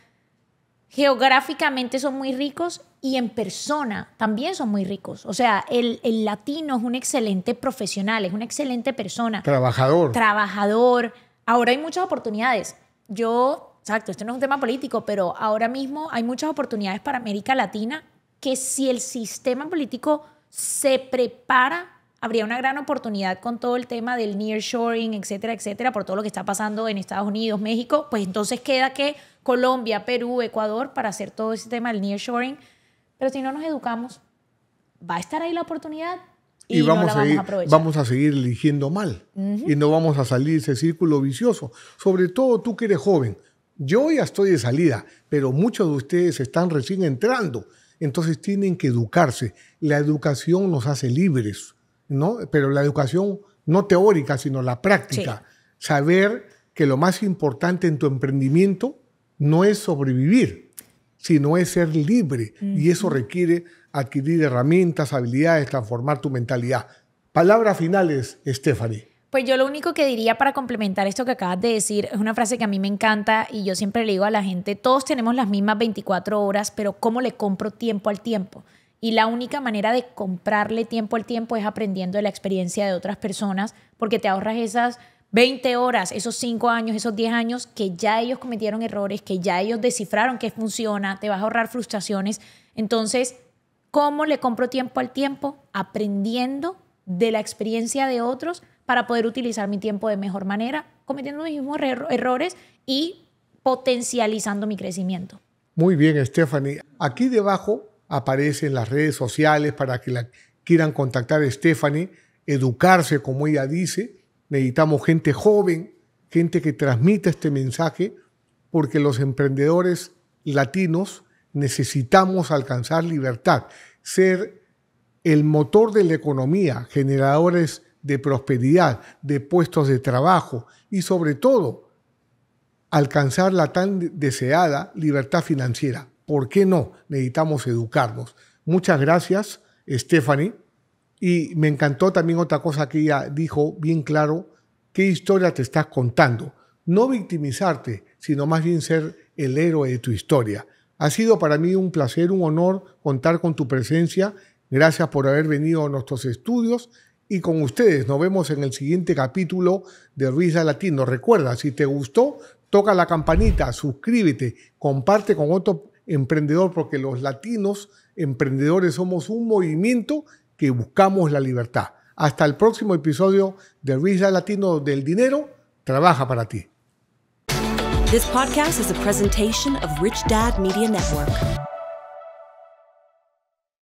geográficamente son muy ricos y en persona también son muy ricos. O sea, el, el latino es un excelente profesional, es una excelente persona. Trabajador. Trabajador. Ahora hay muchas oportunidades. Yo, exacto, esto no es un tema político, pero ahora mismo hay muchas oportunidades para América Latina que si el sistema político se prepara, habría una gran oportunidad con todo el tema del nearshoring, etcétera, etcétera, por todo lo que está pasando en Estados Unidos, México, pues entonces queda que Colombia, Perú, Ecuador para hacer todo ese tema del nearshoring, pero si no nos educamos, va a estar ahí la oportunidad, y, vamos, a seguir, vamos, a vamos, a seguir eligiendo mal y no vamos a salir ese círculo vicioso. Sobre todo tú que eres joven. Yo ya estoy de salida, pero muchos de ustedes están recién entrando. Entonces tienen que educarse. La educación nos hace libres, ¿no? Pero la educación no teórica, sino la práctica. Saber que lo más importante en tu emprendimiento no es sobrevivir, sino es ser libre. Y eso requiere adquirir herramientas, habilidades, transformar tu mentalidad. Palabras finales, Stephanie. Pues yo lo único que diría para complementar esto que acabas de decir es una frase que a mí me encanta y yo siempre le digo a la gente, todos tenemos las mismas 24 horas, pero ¿cómo le compro tiempo al tiempo? Y la única manera de comprarle tiempo al tiempo es aprendiendo de la experiencia de otras personas, porque te ahorras esas 20 horas, esos 5 años, esos 10 años que ya ellos cometieron errores, que ya ellos descifraron que funciona, te vas a ahorrar frustraciones. Entonces, ¿cómo le compro tiempo al tiempo? Aprendiendo de la experiencia de otros para poder utilizar mi tiempo de mejor manera, cometiendo los mismos errores y potencializando mi crecimiento. Muy bien, Stephanie. Aquí debajo aparecen las redes sociales para que la quieran contactar a Stephanie, educarse, como ella dice. Necesitamos gente joven, gente que transmita este mensaje, porque los emprendedores latinos necesitamos alcanzar libertad, ser el motor de la economía, generadores de prosperidad, de puestos de trabajo y sobre todo alcanzar la tan deseada libertad financiera. ¿Por qué no? Necesitamos educarnos. Muchas gracias, Stephanie. Y me encantó también otra cosa que ella dijo bien claro, qué historia te estás contando. No victimizarte, sino más bien ser el héroe de tu historia. Ha sido para mí un placer, un honor contar con tu presencia. Gracias por haber venido a nuestros estudios y con ustedes. Nos vemos en el siguiente capítulo de Risa Latino. Recuerda, si te gustó, toca la campanita, suscríbete, comparte con otro emprendedor, porque los latinos emprendedores somos un movimiento que buscamos la libertad. Hasta el próximo episodio de Risa Latino del Dinero, trabaja para ti. This podcast is a presentation of Rich Dad Media Network.